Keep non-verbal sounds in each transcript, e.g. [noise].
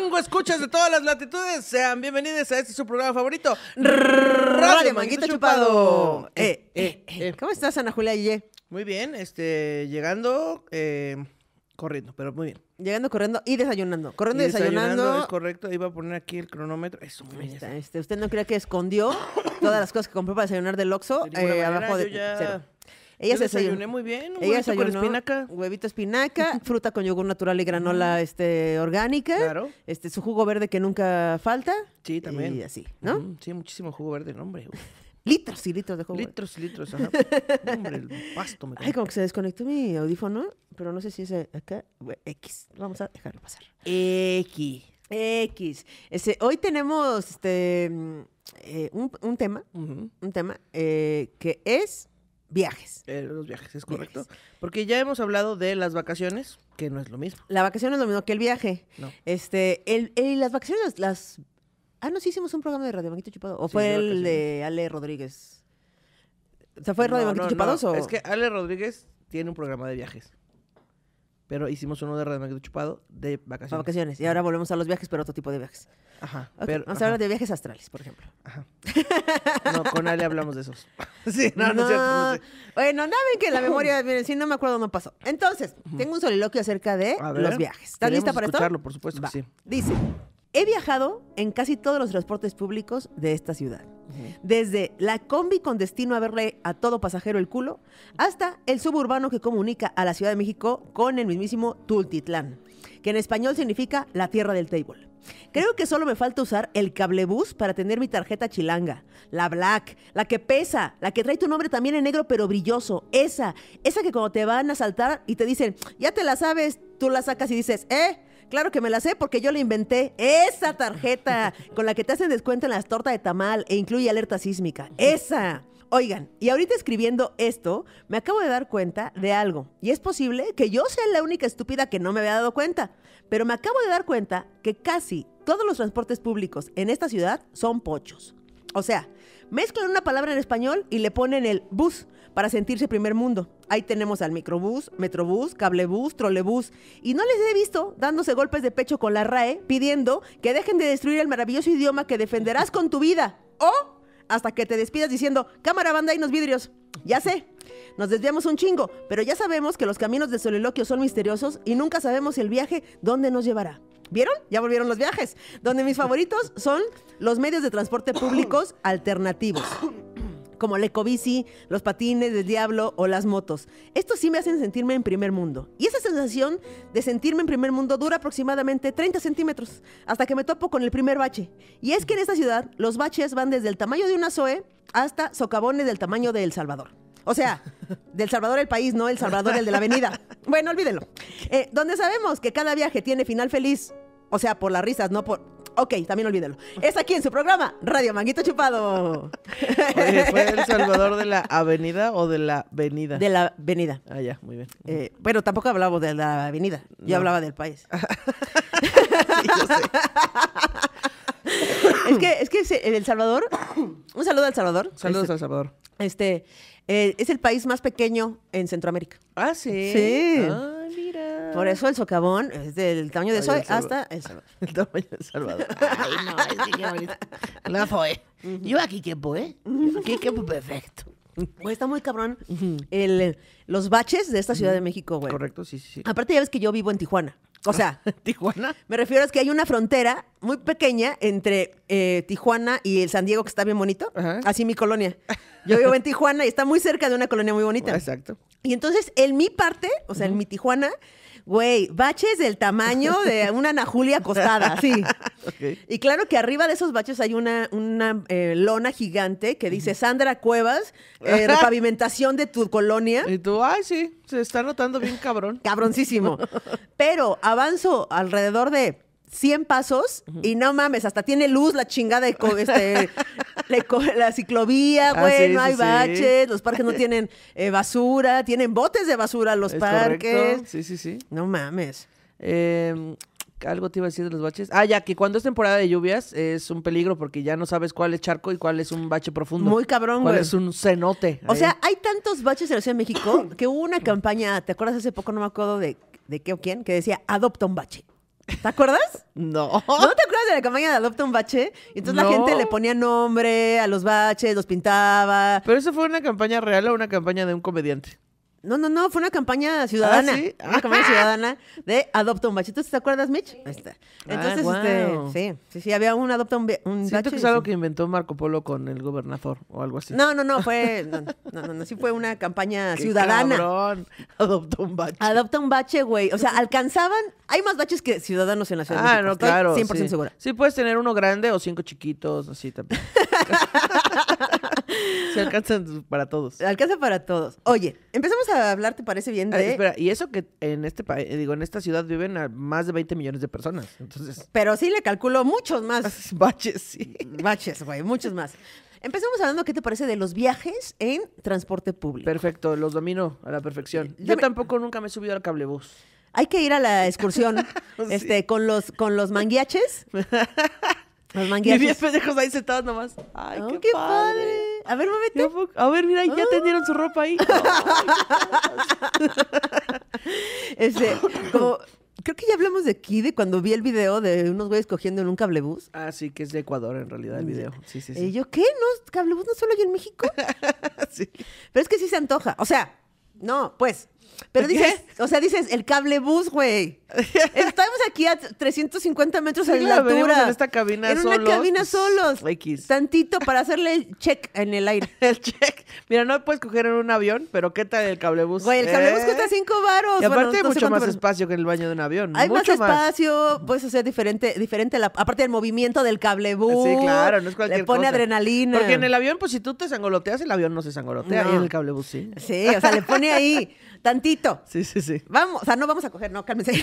Mango, escuchas de todas las latitudes. Sean bienvenidos a este su programa favorito, Radio Manguito Chupado. Eh, eh, eh, ¿Cómo estás, Ana Julia y Ye? Muy bien, este, llegando, corriendo, pero muy bien. Llegando, corriendo y desayunando. Corriendo y desayunando. Es correcto, iba a poner aquí el cronómetro. este, usted no cree que escondió todas las cosas que compró para desayunar del Oxxo de abajo de... Ella se desayuné muy bien, un ella con espinaca. Huevito espinaca, [laughs] fruta con yogur natural y granola este, orgánica. Claro. Este, su jugo verde que nunca falta. Sí, también. Y así, ¿no? sí, muchísimo jugo verde, hombre. [laughs] Litros y litros de jugo. verde. Litros y litros, [laughs] Hombre, el pasto me Ay, como que se desconectó mi audífono, pero no sé si es acá. X. Vamos a dejarlo pasar. X. X. Este, hoy tenemos este, mm, eh, un, tema, un tema eh, que es viajes. Eh, los viajes, es correcto. Porque ya hemos hablado de las vacaciones, que no es lo mismo. La vacación no es lo mismo que el viaje. No. Este, el, el, las vacaciones, las... Ah, nos sí hicimos un programa de Radio Manquito Chupado. ¿O fue el de Ale Rodríguez? ¿Se fue Radio no, chupado? Es que Ale Rodríguez tiene un programa de viajes. Pero hicimos uno de remedio Chupado de vacaciones. vacaciones. Y ahora volvemos a los viajes, pero otro tipo de viajes. Ajá. vamos a hablar de viajes astrales, por ejemplo. Ajá. No, con Ale hablamos de esos. [laughs] sí, no, no, es cierto. Bueno, nada que la memoria, si no me acuerdo, no pasó. Entonces, tengo un soliloquio acerca de los viajes. ¿Estás lista para escucharlo, esto? por supuesto sí. Dice, he viajado en casi todos los transportes públicos de esta ciudad. Desde la combi con destino a verle a todo pasajero el culo, hasta el suburbano que comunica a la Ciudad de México con el mismísimo Tultitlán, que en español significa la tierra del table. Creo que solo me falta usar el cablebús para tener mi tarjeta chilanga, la black, la que pesa, la que trae tu nombre también en negro pero brilloso, esa, esa que cuando te van a saltar y te dicen, ya te la sabes, tú la sacas y dices, ¿eh? Claro que me la sé porque yo la inventé. Esa tarjeta con la que te hacen descuento en las tortas de tamal e incluye alerta sísmica. Esa. Oigan, y ahorita escribiendo esto, me acabo de dar cuenta de algo. Y es posible que yo sea la única estúpida que no me había dado cuenta. Pero me acabo de dar cuenta que casi todos los transportes públicos en esta ciudad son pochos. O sea, mezclan una palabra en español y le ponen el bus para sentirse primer mundo. Ahí tenemos al microbús, metrobús, cablebús, trolebús. Y no les he visto dándose golpes de pecho con la RAE pidiendo que dejen de destruir el maravilloso idioma que defenderás con tu vida. O hasta que te despidas diciendo, cámara banda y nos vidrios. Ya sé, nos desviamos un chingo, pero ya sabemos que los caminos del soliloquio son misteriosos y nunca sabemos el viaje dónde nos llevará. ¿Vieron? Ya volvieron los viajes, donde mis favoritos son los medios de transporte públicos [coughs] alternativos como la ecobici, los patines del diablo o las motos. Esto sí me hacen sentirme en primer mundo. Y esa sensación de sentirme en primer mundo dura aproximadamente 30 centímetros, hasta que me topo con el primer bache. Y es que en esta ciudad los baches van desde el tamaño de una Zoe hasta socavones del tamaño de El Salvador. O sea, del Salvador el país, no El Salvador el de la avenida. Bueno, olvídelo. Eh, donde sabemos que cada viaje tiene final feliz, o sea, por las risas, no por Ok, también olvídalo. Es aquí en su programa, Radio Manguito Chupado. [laughs] ¿Fue El Salvador de la Avenida o de la Avenida? De la Avenida. Ah, ya, muy bien. Eh, bueno, tampoco hablamos de la Avenida. Yo hablaba del país. [laughs] [laughs] es que, El Salvador, un saludo al Salvador. Saludos este, al Salvador. Este, eh, es el país más pequeño en Centroamérica. Ah, sí. Sí. Ah, mira. Por eso el socavón es del tamaño de Soy hasta el [laughs] tamaño de Salvador. [laughs] no, que qué bonito. [laughs] Yo aquí quepo, ¿eh? aquí quepo perfecto. Güey, está muy cabrón los baches de esta Ciudad de México, güey. Correcto, sí, sí, sí. Aparte ya ves que yo vivo en Tijuana. O sea, Tijuana. Me refiero a que hay una frontera muy pequeña entre eh, Tijuana y el San Diego, que está bien bonito. Así mi colonia. Yo vivo en Tijuana y está muy cerca de una colonia muy bonita. Exacto. Y entonces, en mi parte, o sea, en mi Tijuana, Güey, baches del tamaño de [laughs] una Ana Julia acostada, sí. Y claro que arriba de esos baches hay una, una eh, lona gigante que dice Sandra Cuevas, eh, [laughs] repavimentación de tu colonia. Y tú, ay, sí, se está notando bien cabrón. [laughs] Cabroncísimo. Pero avanzo alrededor de 100 pasos y no mames, hasta tiene luz la chingada de este, la, ciclovía, ah, güey, no hay baches, los parques no [laughs] tienen eh, basura, tienen botes de basura los parques. Sí, sí, sí. No mames. Em, algo te iba a decir de los baches. Ah, ya, que cuando es temporada de lluvias es un peligro porque ya no sabes cuál es charco y cuál es un bache profundo. Muy cabrón, cuál es un cenote. O sea, hay tantos baches en la Ciudad de México [clears throat] que hubo una campaña, ¿te acuerdas hace poco? No me acuerdo de, de qué o quién, que decía adopta un bache. ¿Te acuerdas? No. ¿No te acuerdas de la campaña de Adopta un bache? Entonces la gente le ponía nombre a los baches, los pintaba. ¿Pero eso fue una campaña real o una campaña de un comediante? No, no, no, fue una campaña ciudadana. Ah, sí? Una campaña [laughs] ciudadana de Adopta un Bache. ¿Tú te acuerdas, Mitch? Ahí está. Ah, Entonces, este, sí, sí, sí, había un Adopta un, bache. Siento bache, que es algo que inventó Marco Polo con el gobernador o algo así. No, no, no, fue, no, no, no, sí fue una campaña [laughs] Qué ciudadana. Cabrón. Adopta un Bache. Adopta un Bache, güey. O sea, alcanzaban, hay más baches que ciudadanos en la ciudad. Ah, de no, Estoy claro. 100% seguro. segura. Sí, puedes tener uno grande o cinco chiquitos, así también. [laughs] [laughs] Se alcanzan para todos. Alcanza para todos. Oye, empezamos a hablar, ¿te parece bien? De... espera, y eso que en este país, eh, digo, en esta ciudad viven a más de 20 millones de personas. Entonces. Pero sí le calculo muchos más. [laughs] Baches, sí. Mm, baches, güey, muchos más. Empezamos hablando, ¿qué te parece de los viajes en transporte público? Perfecto, los domino a la perfección. Yo tampoco nunca me he subido al cablebús. Hay que ir a la excursión [laughs] este, con, los, con los manguiaches. Los Y 10 pendejos ahí sentados nomás. Ay, oh, qué, padre. A ver, muévete. A ver, mira, ya ah. tendieron su ropa ahí. [laughs] Este, como, creo que ya hablamos de aquí, de cuando vi el video de unos güeyes cogiendo en un cablebús. Ah, sí, que es de Ecuador en realidad el video. Sí, sí, sí. ¿Y yo qué? ¿No? ¿Cablebús no solo hay en México? [laughs] sí. Pero es que sí se antoja. O sea, no, pues. Pero dices, o sea, dices, el cablebús, güey. Estamos aquí a 350 metros de la altura. En esta cabina una cabina pues, solos. Tantito para hacerle el check en el aire. [laughs] el check. Mira, no puedes coger en un avión, pero ¿qué tal el cablebús? Güey, el cablebús ¿Eh? cuesta 5 baros Y aparte hay mucho más espacio que en el baño de un avión. Hay más espacio, puedes hacer diferente, diferente la... aparte del movimiento del cablebús. Sí, claro, no Le pone adrenalina. Porque en el avión, pues si tú te sangoloteas, el avión no se sangolotea. en el cablebús sí. Sí, o sea, le pone ahí [laughs] tantito. Sí, sí, sí. Vamos, o sea, no vamos a coger, no, cálmense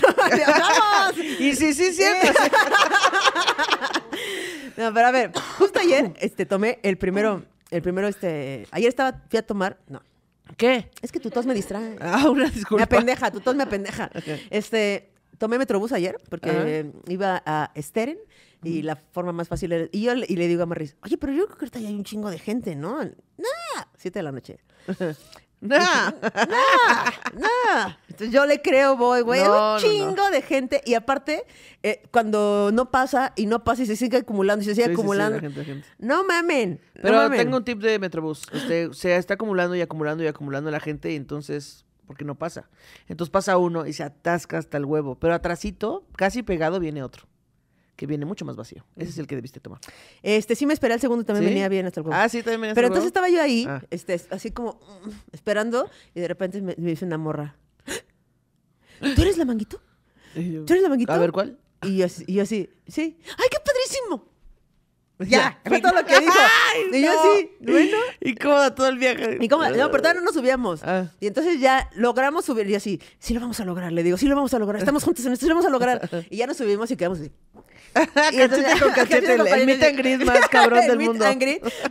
y sí, sí, siempre. Eh. [laughs] no, pero a ver, justo ayer este, tomé el primero, el primero, este, ayer estaba, fui a tomar, no. ¿Qué? Es que tu tos me distrae. Ah, una disculpa. Me apendeja, tu tos me apendeja. Este, tomé Metrobús ayer porque iba a Esteren y la forma más fácil era... Y yo le digo a Marris, oye, pero yo creo que ahorita hay un chingo de gente, ¿no? ¡Nada! Siete de la noche. [laughs] Nah, nah, nada. Entonces yo le creo, voy, güey. un chingo de gente. Y aparte, eh, cuando no pasa y no pasa y se sigue acumulando y se sigue acumulando. No mamen. Pero tengo un tip de Metrobús. Este, se está acumulando y acumulando y acumulando la gente y entonces porque no pasa. Entonces pasa uno y se atasca hasta el huevo, pero atrasito, casi pegado, viene otro que viene mucho más vacío. Ese es el que debiste tomar. Este, sí me esperé el segundo, también venía bien hasta el cuarto Ah, sí, también venía Pero entonces estaba yo ahí, ah. este, así como mm, esperando, y de repente me, dice una morra. ¿Tú eres la manguito? ¿Tú eres la manguito? A ver, ¿cuál? Y yo, y así, sí. ¡Ay, qué pues ya, fue todo lo que dijo. y yo así, sí, bueno. Y da todo el viaje. Y cómo No, pero todavía no nos subíamos. Ah. Y entonces ya logramos subir. Y así, sí lo vamos a lograr. Le digo, sí lo vamos a lograr. Estamos juntos en esto, sí lo vamos a lograr. [laughs] Y ya nos subimos y quedamos así. Ah, y entonces, con [laughs] cachete. el, meet and más cabrón [laughs] del mundo.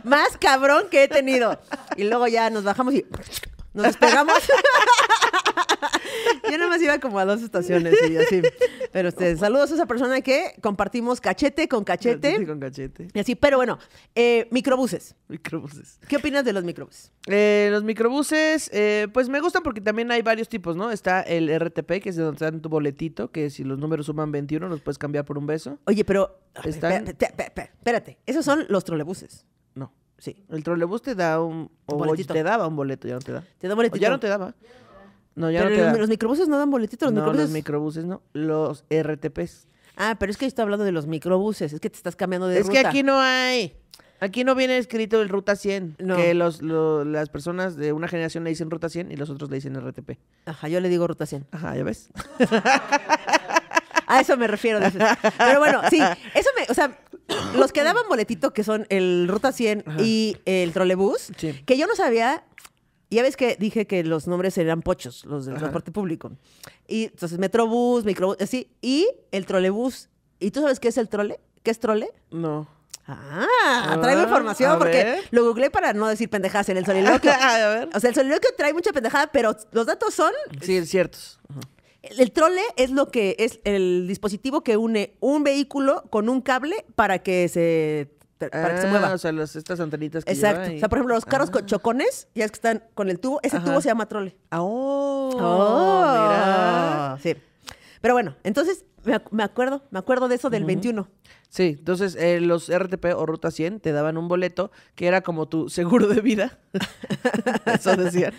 más cabrón que he tenido. Y luego ya nos bajamos y nos despegamos. [laughs] Yo nada más iba como a dos estaciones y así. Pero este, saludos a esa persona que compartimos cachete con cachete. Cachete con cachete. Y así, pero bueno, eh, microbuses. Microbuses. ¿Qué opinas de los microbuses? Eh, los microbuses, eh, pues me gustan porque también hay varios tipos, ¿no? Está el RTP, que es donde te dan tu boletito, que si los números suman 21, los puedes cambiar por un beso. Oye, pero. Espérate, esos son los trolebuses. No. Sí. El trolebús te da un, boletito. te daba un boleto, ya no te da. Te da boletito. ya no te daba. No, pero los, microbuses no dan boletitos. Los no, microbuses... los microbuses no. Los RTPs. Ah, pero es que yo estoy hablando de los microbuses. Es que te estás cambiando de es ruta. Es que aquí no hay. Aquí no viene escrito el Ruta 100. Que las personas de una generación le dicen Ruta 100 y los otros le dicen RTP. Ajá, yo le digo Ruta 100. Ajá, ¿ya ves? A eso me refiero. Pero bueno, sí, [laughs] eso me, o sea, los que daban boletito, que son el Ruta 100 y el trolebús, que yo no sabía ya ves que dije que los nombres eran pochos, los del transporte público. Y entonces metrobús, microbús, así. Y el trolebús. ¿Y tú sabes qué es el trole? ¿Qué es trole? No. Ah, traigo ah, información porque lo googleé para no decir pendejadas en el soliloquio. [laughs] O sea, el soliloquio trae mucha pendejada, pero los datos son. Sí, ciertos. el, trole es lo que es el dispositivo que une un vehículo con un cable para que se para que se mueva. Ah, o sea, las, estas antenitas que Exacto. O sea, por ejemplo, los carros ah. con chocones, ya es que están con el tubo, ese tubo se llama trole. ah oh, mira. Sí. Pero bueno, entonces me, acuerdo, me acuerdo de eso del 21. Sí, entonces eh, los RTP o Ruta 100 te daban un boleto que era como tu seguro de vida. [laughs] eso decían.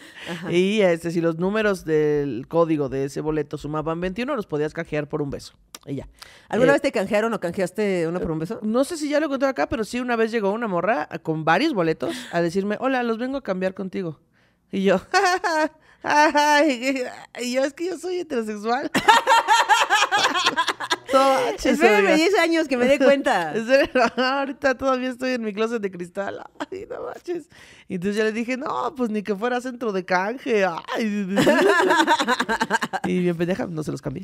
Y este, si los números del código de ese boleto sumaban 21, los podías canjear por un beso. Y ya. ¿Alguna eh, vez te canjearon o canjeaste uno por un beso? No sé si ya lo conté acá, pero sí una vez llegó una morra con varios boletos a decirme, hola, los vengo a cambiar contigo. Y yo, [laughs] ¡Ja, jajaja. Y yo es que yo soy heterosexual. [laughs] Espérame 10 años que me dé cuenta. [laughs] Ahorita todavía estoy en mi closet de cristal. Ay, no manches. entonces ya le dije, no, pues ni que fuera centro de canje. y bien pendeja, no se los cambié.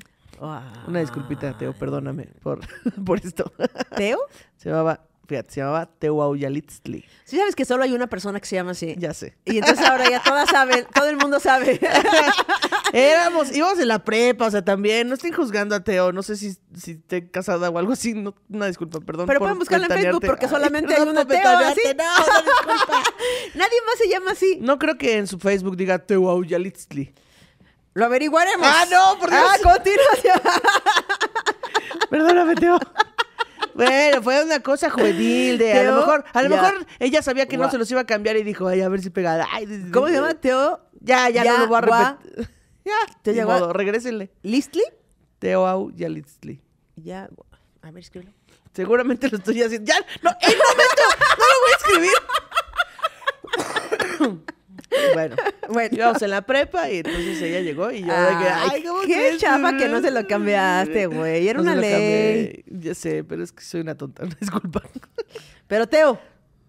Una disculpita, Teo, perdóname por, [laughs] por esto. ¿Teo? Se llamaba se llamaba Tehuauyalitztli. Sí, sabes que solo hay una persona que se llama así. Ya sé. Y entonces ahora ya todas saben, todo el mundo sabe. [laughs] Éramos, íbamos en la prepa, o sea, también. No estoy juzgando a Teo, no sé si, si casada o algo así. No, una disculpa, perdón. Pero pueden buscarla en Facebook porque solamente hay una Teo. Así. No, [laughs] Nadie más se llama así. No creo que en su Facebook diga Tehuauyalitztli. Lo averiguaremos. Ah, no, por ah, Dios. Ah, continuación. [laughs] Perdóname, Teo. Bueno, fue una cosa juvenil de a lo mejor, a lo mejor ella sabía que no se los iba a cambiar y dijo, ay, a ver si pegada. ¿Cómo se llama? Teo. Ya, ya, no lo voy a repetir. [laughs] Ya, Te llegó modo, regrésenle. ¿Listly? Teo Au ya Listly. Ya, a ver, escríbelo. Seguramente lo estoy haciendo. Ya, no, en momento, no lo voy a escribir. [laughs] Bueno, bueno. Íbamos en la prepa y entonces ella llegó y yo ay, dije, ay, qué chapa que no se lo cambiaste, güey. Era una ley. Ya sé, pero es que soy una tonta, [laughs] disculpa. Pero Teo,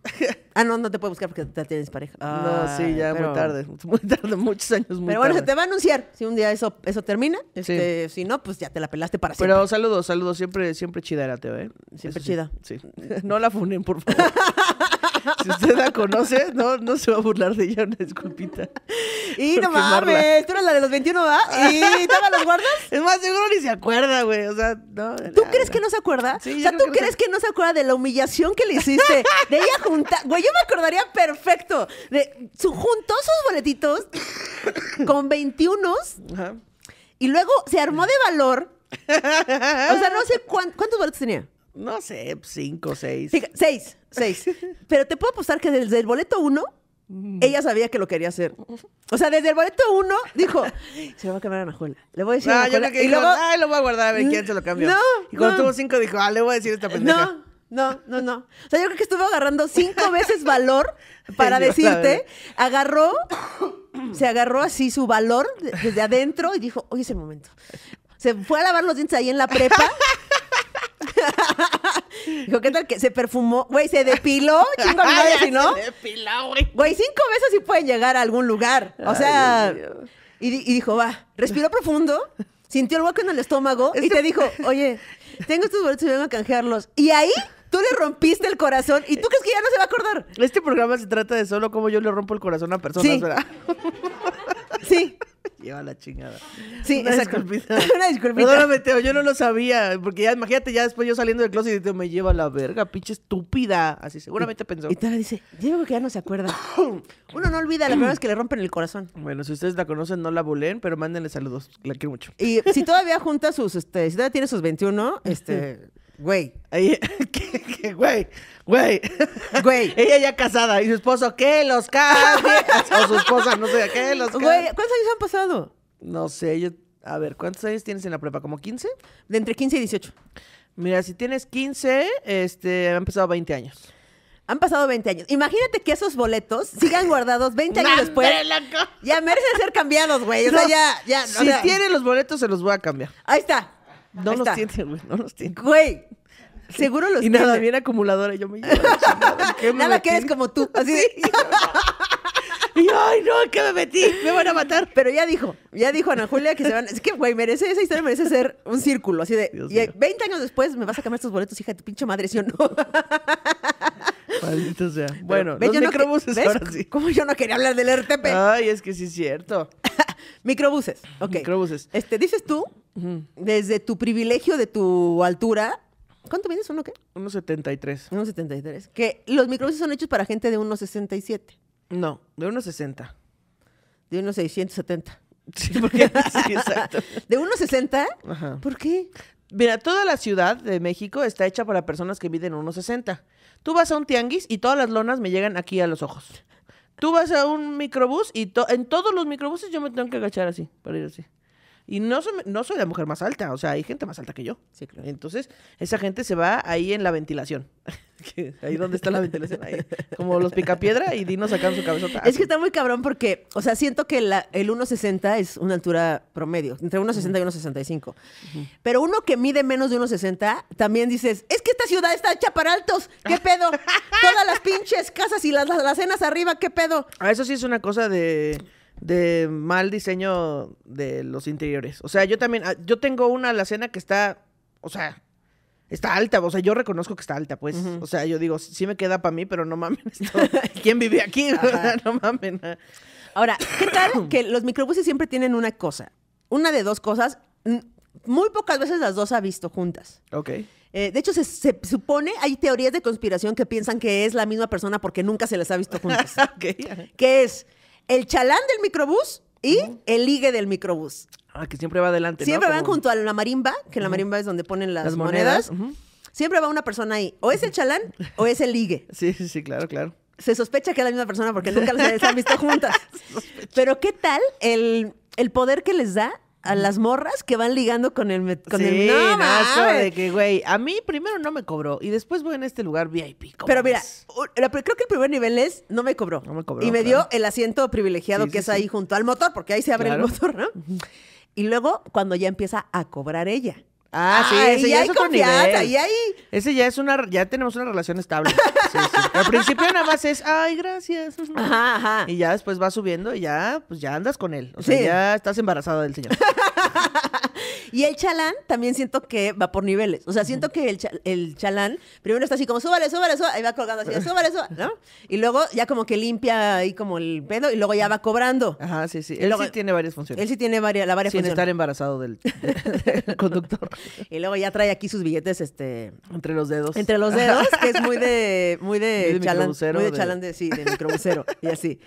[laughs] ah, no, no te puede buscar porque te tienes pareja. no, sí, ya muy tarde. [laughs] Muy tarde, muchos años muy Pero bueno, se te va a anunciar si un día eso, eso termina. Este, si no, pues ya te la pelaste para siempre. Pero saludos, saludos. Siempre, siempre chida era ¿eh? Siempre chida. Sí, No la funen, por favor. [laughs] si usted la conoce, no, no se va a burlar de ella, una disculpita. Y no mames, tú eres la de los 21, ¿va? ¿Y todavía los guardas? Es más, seguro ni se acuerda, güey. O sea, no. ¿Tú crees que no se acuerda? Sí, o sea, ¿tú crees que, no se acuerda de la humillación que le hiciste? De ella Güey, yo me acordaría perfecto de. Su, juntó sus boletitos con 21 y luego se armó de valor. O sea, no sé cuántos boletos tenía. No sé, cinco, seis. seis, seis. Pero te puedo apostar que desde el boleto uno, mm. ella sabía que lo quería hacer. O sea, desde el boleto uno, dijo, se lo va a cambiar a Anajuela. Le voy a decir no, ah, Yo creo que y dijo, luego... ay, lo voy a guardar, a ver quién se lo cambió. No, y cuando tuvo cinco, dijo, ah, le voy a decir esta pendeja. No no, no, no. O sea, yo creo que estuvo agarrando cinco veces [laughs] valor para decirte. Agarró, se agarró así su valor desde adentro y dijo, oye, ese momento. Se fue a lavar los dientes ahí en la prepa. [laughs] Dijo, ¿qué tal que se perfumó? Güey, se depiló, chingo si no. Se depiló, güey. Güey, cinco veces sí pueden llegar a algún lugar. O sea, y, dijo, va, respiró profundo, sintió el hueco en el estómago y te dijo, oye, tengo estos boletos y vengo a canjearlos. Y ahí Tú le rompiste el corazón y tú crees que ya no se va a acordar. Este programa se trata de solo cómo yo le rompo el corazón a personas, ¿verdad? [laughs] Sí. Lleva la chingada. Sí, una exacto. disculpita. [laughs] una disculpita. Perdóname, Teo, yo no lo sabía. Porque ya, imagínate, ya después yo saliendo del closet y te me lleva la verga, pinche estúpida. Así seguramente pensó. Y Tara dice, yo que ya no se acuerda. [coughs] Uno no olvida las personas que le rompen el corazón. Bueno, si ustedes la conocen, no la boleen, pero mándenle saludos. La quiero mucho. Y si todavía junta sus, este, si todavía tiene sus 21, este... [laughs] [laughs] Güey. Güey, güey. Güey. [laughs] Ella ya casada. Y su esposo, qué los cambios, [laughs] o su esposa, no sé, que los cambios, ¿cuántos años han pasado? No sé, A ver, ¿cuántos años tienes en la prueba? ¿Como 15? De entre 15 y 18. Mira, si tienes 15, este, han pasado 20 años. Han pasado 20 años. Imagínate que esos boletos sigan guardados 20 años después. Ya merecen ser cambiados, güey. O sea, ya, ya. si o los boletos, se los voy a cambiar. Ahí está. No los tiene güey. No los tiene Güey. Seguro los y Y nada, bien acumuladora. Yo me llevo. nada que eres como tú. Así de... [laughs] Y ay, no, que me metí, me van a matar. Pero ya dijo, ya dijo Ana Julia que se van. Es que, güey, merece, esa historia merece ser un círculo, así de. Y 20 años después me vas a cambiar estos boletos, hija de tu pinche madre, ¿sí o no? [laughs] Bueno, microbuses ¿Cómo yo no quería hablar del RTP? Ay, es que sí es cierto. [laughs] microbuses, ok. Microbuses. Este, dices tú, desde tu privilegio de tu altura, ¿cuánto mides? ¿Uno qué? 1,73. 1,73. Que los microbuses son hechos para gente de 1,67. No, de unos 1,60. De unos 670. Sí, porque, [laughs] exacto. ¿De unos 60? Ajá. ¿Por qué? Mira, toda la ciudad de México está hecha para personas que miden 1,60. Tú vas a un tianguis y todas las lonas me llegan aquí a los ojos. Tú vas a un microbús y en todos los microbuses yo me tengo que agachar así, para ir así. Y no soy, la mujer más alta, o sea, hay gente más alta que yo. Sí, claro. Entonces, esa gente se va ahí en la ventilación. [laughs] ahí donde está la ventilación, ahí. Como los picapiedra y Dino sacando su cabeza Es que está muy cabrón porque, o sea, siento que el 1,60 es una altura promedio, entre 1,60 y 1,65. Pero uno que mide menos de 1,60, también dices, es que esta ciudad está hecha para altos, ¿qué pedo? [laughs] Todas las pinches casas y las, las, arriba, ¿qué pedo? a ah, eso sí es una cosa de de mal diseño de los interiores. O sea, yo también, ah, yo tengo una alacena que está, o sea, está alta, o sea, yo reconozco que está alta, pues. O sea, yo digo, sí me queda para mí, pero no mamen [laughs] esto. [laughs] ¿Quién vive aquí? [laughs] no mamen. Ahora, ¿qué tal [coughs] que los microbuses siempre tienen una cosa? Una de dos cosas, muy pocas veces las dos ha visto juntas. Ok. Eh, de hecho, se, supone, hay teorías de conspiración que piensan que es la misma persona porque nunca se les ha visto juntas. Ok. ¿Qué es? el chalán del microbús y el ligue del microbús. Ah, que siempre va adelante. Siempre van junto a la marimba, que la marimba es donde ponen las, monedas. Siempre va una persona ahí. O es el chalán o es el ligue. [laughs] Sí, sí, sí, claro, claro. Se sospecha que es la misma persona porque nunca las han [laughs] visto juntas. Pero ¿qué tal el, el poder que les da a las morras que van ligando con el... Con el... No, más de que, güey, a mí primero no me cobró y después voy en este lugar VIP. Pero mira, creo que el primer nivel es no me cobró. Y me dio el asiento privilegiado que es ahí junto al motor, porque ahí se abre el motor, ¿no? Y luego cuando ya empieza a cobrar ella. Ah, sí, ah, ese ya, es otro confianza, nivel. ahí... Ese ya es una, ya tenemos una relación estable. Al principio nada más es, ay, gracias. [laughs] Y ya después va subiendo y ya, pues ya andas con él. O sea, ya estás embarazada del señor. [laughs] Y el chalán también siento que va por niveles. O sea, siento que el, el chalán primero está así como, súbale, súbale, súbale, Ahí va colgando así, súbale, súbale, Y luego ya como que limpia ahí como el pedo y luego ya va cobrando. Ajá, sí, sí. Él sí tiene varias funciones. Él sí tiene varias, la varias Sin estar embarazado del, [laughs] conductor. Y luego ya trae aquí sus billetes, este... Entre los dedos. Entre los dedos, que es muy de, muy de, chalán. Muy de chalán, de, sí, de microbusero y así.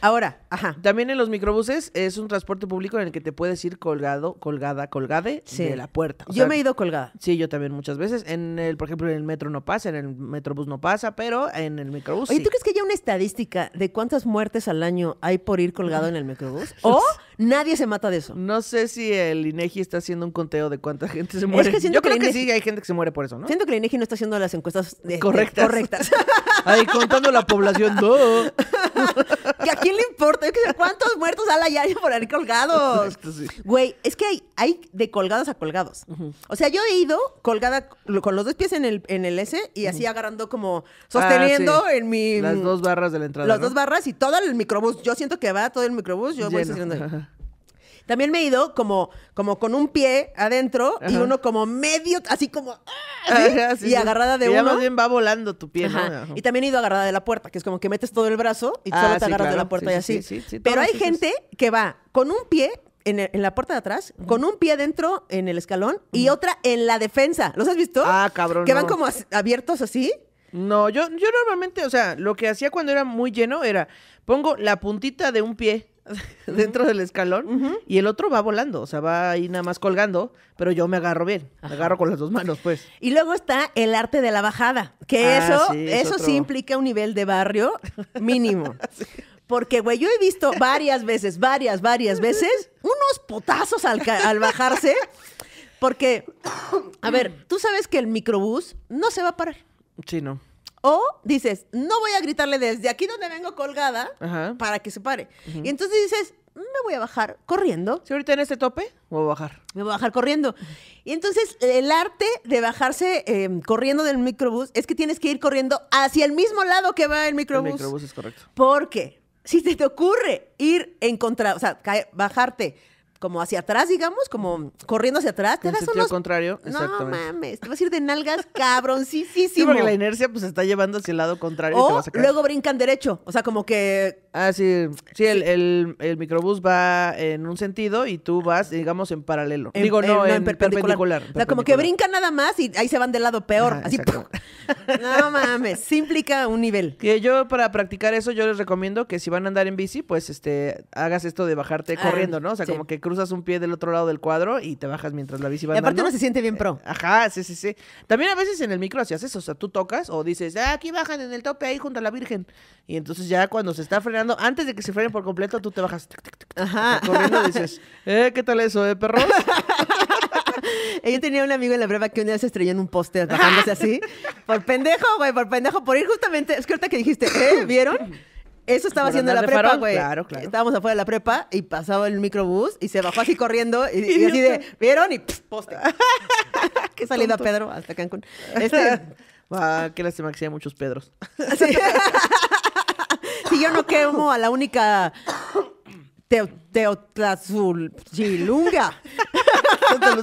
Ahora, ajá. También en los microbuses es un transporte público en el que te puedes ir colgado, colgada, colgada de la puerta. yo me he ido colgada. Sí, yo también muchas veces. En el, por ejemplo, en el metro no pasa, en el metrobús no pasa, pero en el microbús. ¿Y ¿tú crees que haya una estadística de cuántas muertes al año hay por ir colgado en el microbús? o Nadie se mata de eso. No sé si el INEGI e está haciendo un conteo de cuánta gente se muere. Yo creo que e sí, hay gente que se muere por eso, ¿no? Siento que el INEGI e no está haciendo las encuestas correctas. correctas. [laughs] Ahí contando la población, no. ¿Y [laughs] ¿A quién le importa? que ¿Cuántos muertos a la por ahí colgados? Güey, es que hay, hay, de colgados a colgados. O sea, yo he ido colgada con los dos pies en el, en el S y así agarrando como, ah, sosteniendo en mi... Las dos barras de la entrada. Las dos barras y todo el microbús. Yo siento que va todo el microbús, yo voy haciendo... También me he ido como, como con un pie adentro y uno como medio, así como. Ah, y agarrada de y uno. más bien va volando tu pie, ¿no? Y también he ido agarrada de la puerta, que es como que metes todo el brazo y ah, solo te agarras de la puerta y así. Pero hay gente que va con un pie en, la puerta de atrás, con un pie adentro en el escalón y otra en la defensa. ¿Los has visto? Ah, cabrón. Que van como abiertos así. No, yo, yo normalmente, o sea, lo que hacía cuando era muy lleno era pongo la puntita de un pie [laughs] dentro del escalón y el otro va volando, o sea, va ahí nada más colgando, pero yo me agarro bien, me agarro con las dos manos, pues. Y luego está el arte de la bajada, que eso, ah, eso sí implica un nivel de barrio [laughs] mínimo. Porque, güey, yo he visto varias veces, varias, varias veces, unos potazos al, bajarse, porque, a ver, tú sabes que el microbús no se va a parar. Sí, no. O dices, no voy a gritarle desde aquí donde vengo colgada para que se pare. Y entonces dices, me voy a bajar corriendo. Si ahorita en este tope, voy a bajar. Me voy a bajar corriendo. Y entonces el arte de bajarse em, corriendo del microbús es que tienes que ir corriendo hacia el mismo lado que va el microbús. El microbús es correcto. Porque si te, te ocurre ir en contra, o sea, bajarte como hacia atrás, digamos, como corriendo hacia atrás. en das sentido contrario, exactamente. No mames, te vas a ir de nalgas cabrón Sí, porque la inercia pues está llevando hacia el lado contrario y te vas a caer. luego brincan derecho, o sea, como que Ah, sí. Sí, el, el, microbús va en un sentido y tú vas, digamos, en paralelo. Digo, no, en, perpendicular. como que brinca nada más y ahí se van del lado peor. así. no mames. Sí implica un nivel. Que yo, para practicar eso, yo les recomiendo que si van a andar en bici, pues este, hagas esto de bajarte ah, corriendo, ¿no? O sea, como que cruzas un pie del otro lado del cuadro y te bajas mientras la bici va Y aparte no se siente bien pro. Eh, ajá, sí, sí, sí. También a veces en el micro haces eso. O sea, tú tocas o dices, ah, aquí bajan en el tope ahí junto a la Virgen. Y entonces ya cuando se está frenando antes de que se fueran por completo, tú te bajas Ajá. corriendo y dices, eh, ¿qué tal eso, eh, perros? [laughs] Yo tenía un amigo en la prepa que un día se estrelló en un poste bajándose así. Por pendejo, güey, por pendejo, por ir justamente. Es que ahorita que dijiste, ¿eh? ¿Vieron? Eso estaba haciendo la prepa, güey. Claro, claro. Estábamos afuera de la prepa y pasaba el microbús y se bajó así corriendo y, [laughs] así de, ¿vieron? Y poste. [laughs] Qué salida, Pedro, hasta Cancún. Este. Ah, qué lástima que sea muchos Pedros. Sí si yo no quemo a la única teotlazulunga.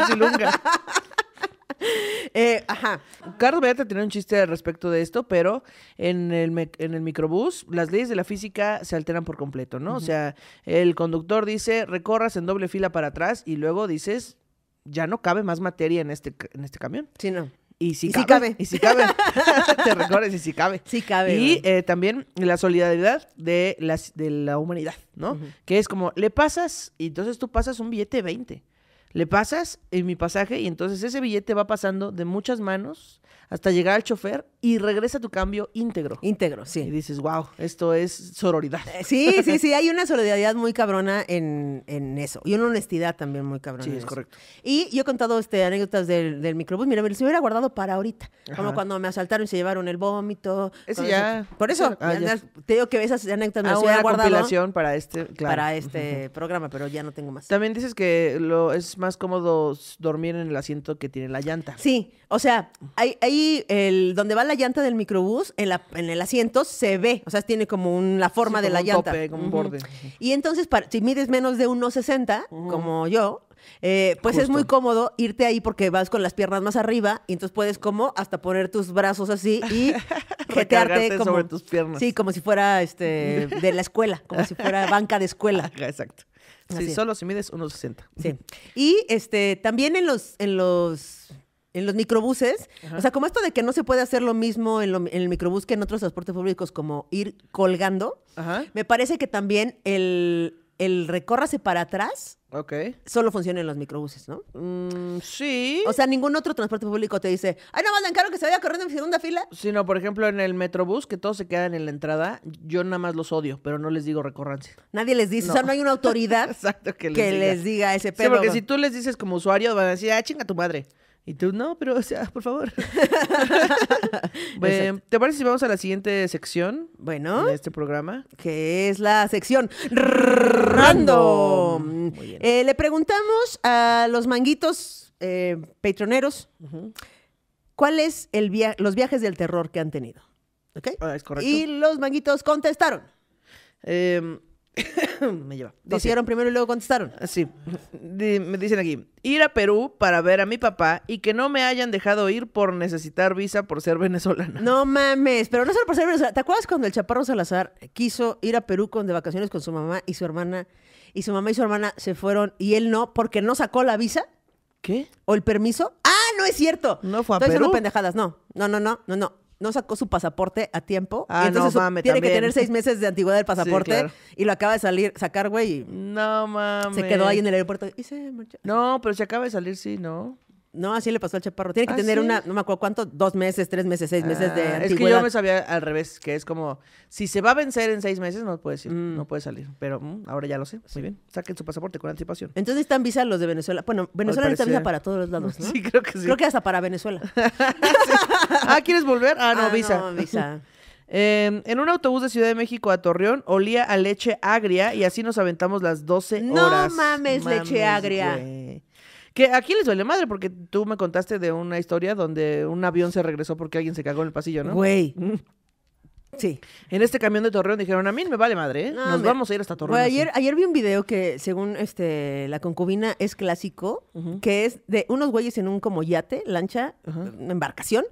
Chilunga. [laughs] Eh, ajá. Carlos te tenía un chiste respecto de esto, pero en el, en el microbús las leyes de la física se alteran por completo, ¿no? O sea, el conductor dice, recorras en doble fila para atrás y luego dices, ya no cabe más materia en este, en este camión. Sí, no. Y si, cabe, Y si cabe. [laughs] [laughs] Te y si cabe. Y eh, también la solidaridad de, las, de la humanidad, ¿no? Que es como, le pasas y entonces tú pasas un billete de 20. Le pasas en mi pasaje y entonces ese billete va pasando de muchas manos hasta llegar al chofer y regresa tu cambio íntegro. Íntegro, sí. Y dices, wow, esto es sororidad. Eh, sí, sí, sí, hay una solidaridad muy cabrona en, en, eso. Y una honestidad también muy cabrona. Sí, es correcto. Y yo he contado este, anécdotas del, del microbús. Mira, me los hubiera guardado para ahorita. Como cuando me asaltaron y se llevaron el vómito. Eso ya. Por eso, ah, te digo que esas anécdotas me ah, hubiera guardado. para este, Para este programa, pero ya no tengo más. También dices que lo, es más cómodo dormir en el asiento que tiene la llanta. Sí, o sea, hay, hay donde va la llanta del microbús, en, el asiento se ve, o sea, tiene como la forma de la llanta. como borde. Y entonces, si mides menos de 1,60, como yo, eh, pues es muy cómodo irte ahí porque vas con las piernas más arriba y entonces puedes como hasta poner tus brazos así y [laughs] jetearte como sobre tus piernas. Sí, como si fuera este, [laughs] de la escuela, como si fuera banca de escuela. Exacto. Sí, solo si mides 1.60. Sí. Y este también en los en los en los microbuses, o sea, como esto de que no se puede hacer lo mismo en, el microbús que en otros transportes públicos, como ir colgando, me parece que también el, el recórrase para atrás okay. solo funciona en los microbuses, ¿no? Mm, sí. O sea, ningún otro transporte público te dice, ay, no, más encargo que se vaya corriendo en segunda fila. Sino, por ejemplo, en el metrobús, que todos se quedan en la entrada, yo nada más los odio, pero no les digo recórranse. Nadie les dice, o sea, no hay una [laughs] autoridad que, les, diga. ese pedo. Sí, porque si tú les dices como usuario, van a decir, ah, chinga tu madre. Y tú, no, pero, o sea, por favor. [laughs] ¿Te parece si vamos a la siguiente sección? Bueno. De este programa. Que es la sección random. Eh, le preguntamos a los manguitos eh, patroneros cuáles son los viajes del terror que han tenido. ¿Ok? Ah, es correcto. Y los manguitos contestaron. Eh, [coughs] me lleva. primero y luego contestaron. Ah, sí. me dicen aquí, ir a Perú para ver a mi papá y que no me hayan dejado ir por necesitar visa por ser venezolana. No mames, pero no solo por ser venezolana. ¿Te acuerdas cuando el Chaparro Salazar quiso ir a Perú con, de vacaciones con su mamá y su hermana? Y su mamá y su hermana se fueron y él no porque no sacó la visa. ¿Qué? ¿O el permiso? ¡Ah, no es cierto! No fue a Perú. pendejadas, no. No, no, no, no, no no sacó su pasaporte a tiempo. Ah, entonces tiene que tener seis meses de antigüedad del pasaporte y lo acaba de salir, sacar, güey. No mames. Se quedó ahí en el aeropuerto No, pero se acaba de salir, sí, ¿no? No, así le pasó al chaparro. Tiene que ¿Ah, tener una, no me acuerdo cuánto, dos meses, tres meses, seis meses de ah, Es que yo me sabía al revés, que es como, si se va a vencer en seis meses, no puede mm. no puede salir. Pero mm, ahora ya lo sé. Muy bien. Saquen su pasaporte con anticipación. Entonces están visa los de Venezuela. Bueno, Venezuela necesita visa para todos los lados, [laughs] ¿no? Sí, creo que sí. Creo que hasta para Venezuela. [laughs] Ah, ¿quieres volver? Ah, no, ah, visa. visa. [laughs] Em, en un autobús de Ciudad de México a Torreón olía a leche agria y así nos aventamos las 12 no horas. No mames, leche agria. Que aquí les duele madre, porque tú me contaste de una historia donde un avión se regresó porque alguien se cagó en el pasillo, ¿no? Güey. Sí. En este camión de Torreón dijeron, a mí me vale madre, ¿eh? nos vamos a ir hasta Torreón. ayer, vi un video que, según este, la concubina, es clásico, que es de unos güeyes en un como yate, lancha, embarcación,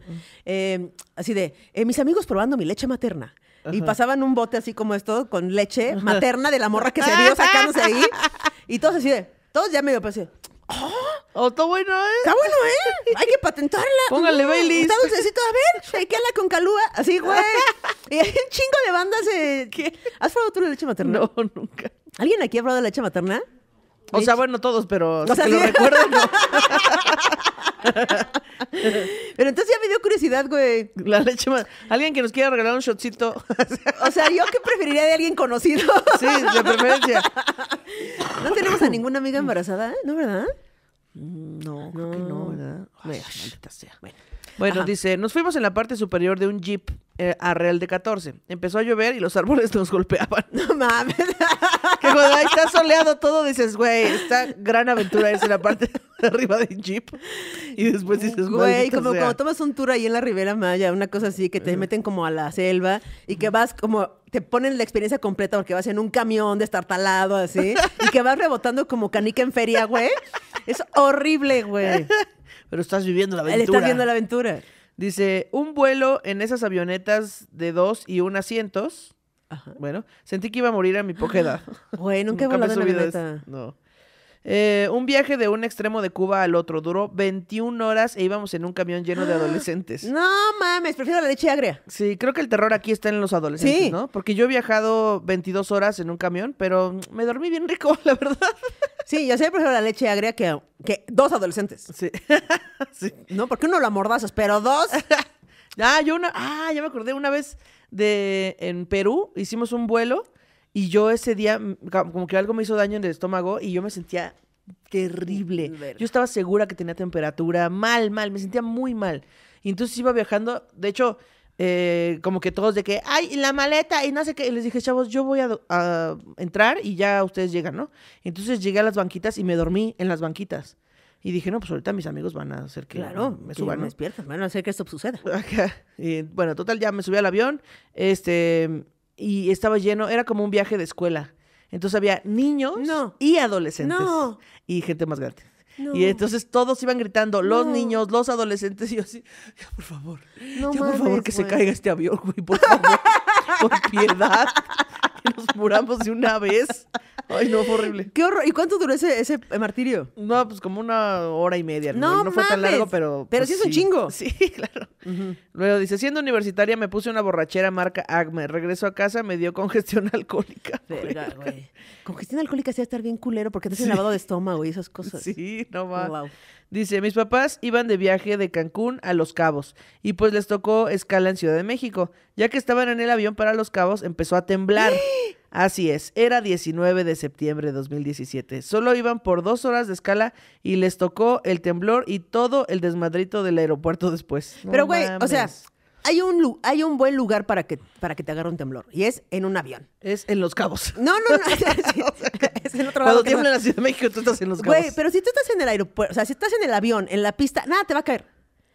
em, así de, eh, mis amigos probando mi leche materna. Y pasaban un bote así como esto, con leche materna de la morra que se vio sacándose ahí. [laughs] Y todos así de, todos ya medio pasé pues, ¡Oh! oh está bueno, ¿eh? Está bueno, ¿eh? [laughs] Hay que patentarla. Póngale Bailey. Está dulcecito, a ver, shakeala con calúa. Así, güey. [laughs] Y hay un chingo de bandas de... ¿Qué? ¿Has probado tú la leche materna? No, nunca. ¿Alguien aquí ha probado la leche materna? O sea, bueno, todos, pero o que lo recuerden, no. [laughs] Pero entonces ya me dio curiosidad, güey. La leche más. Alguien que nos quiera regalar un shotcito. [laughs] o sea, yo que preferiría de alguien conocido. sí, de preferencia. ¿No tenemos a ninguna amiga embarazada? ¿eh? ¿No, verdad? Mm, no, creo que no ¿verdad? bueno dice, nos fuimos en la parte superior de un jeep eh, a Real de 14. Empezó a llover y los árboles [laughs] nos golpeaban. [laughs] No mames. [laughs] que cuando ahí está soleado todo, dices, güey, esta gran aventura es en la parte de arriba del jeep. Y después dices, güey. Como cuando tomas un tour ahí en la Ribera Maya, una cosa así, que te meten como a la selva y que vas como te ponen la experiencia completa porque vas en un camión destartalado así y que vas rebotando como canica en feria, güey. Es horrible, güey. Pero estás viviendo la aventura. Estás viviendo la aventura. Dice, un vuelo en esas avionetas de dos y un asientos. Ajá. Bueno, sentí que iba a morir a mi poquedad [laughs] Güey, nunca, nunca avioneta. No. Eh, un viaje de un extremo de Cuba al otro duró 21 horas e íbamos en un camión lleno de [gasps] adolescentes. No mames, prefiero la leche agria. Sí, creo que el terror aquí está en los adolescentes, ¿no? Porque yo he viajado 22 horas en un camión, pero me dormí bien rico, [laughs] la verdad. Sí, yo sé, prefiero la leche agria que, que dos adolescentes. Sí. [laughs] No, porque uno lo amordazas, pero dos. [laughs] Ah, yo una, ah, ya me acordé una vez de en Perú hicimos un vuelo y yo ese día, como que algo me hizo daño en el estómago y yo me sentía terrible. Mm, yo estaba segura que tenía temperatura, mal, mal, me sentía muy mal. Y entonces iba viajando, de hecho, eh, como que todos de que, ay, la maleta, y no sé qué. les dije, chavos, yo voy a, entrar y ya ustedes llegan, ¿no? Entonces llegué a las banquitas y me dormí en las banquitas. Y dije, no, pues ahorita mis amigos van a hacer que claro, me suban. Claro, me despiertan, van a hacer que esto suceda. y, bueno, total, ya me subí al avión. Este, y estaba lleno, era como un viaje de escuela. Entonces había niños y adolescentes y gente más grande. Y entonces todos iban gritando, los niños, los adolescentes, [laughs] y yo así, ya por favor, ya por favor que se caiga este avión, güey, por favor, [laughs] con piedad, que nos muramos de una vez. Ay, no, fue horrible. Qué horror. ¿Y cuánto duró ese, martirio? No, pues como una hora y media. No, no, fue tan largo, pero. Pero pues sí es un chingo. [laughs] Sí, claro. Luego dice: siendo universitaria me puse una borrachera marca Acme. Regreso a casa, me dio congestión [laughs] alcohólica. Verga, güey. Congestión alcohólica sí va a estar bien culero porque te hace lavado de estómago y esas cosas. Sí, no va. Dice, mis papás iban de viaje de Cancún a Los Cabos y pues les tocó escala en Ciudad de México. Ya que estaban en el avión para Los Cabos, empezó a temblar. [gasps] Así es, era 19 de septiembre de 2017. Solo iban por dos horas de escala y les tocó el temblor y todo el desmadrito del aeropuerto después. Pero, güey, o sea, hay un, hay un buen lugar para que, para que te agarre un temblor y es en un avión. Es en Los Cabos. No, no, no. [laughs] [laughs] Es, en otro lado. Cuando tiembla en la Ciudad de México, tú estás en Los Cabos. Güey, pero si tú estás en el aeropuerto, o sea, si estás en el avión, en la pista, nada te va a caer.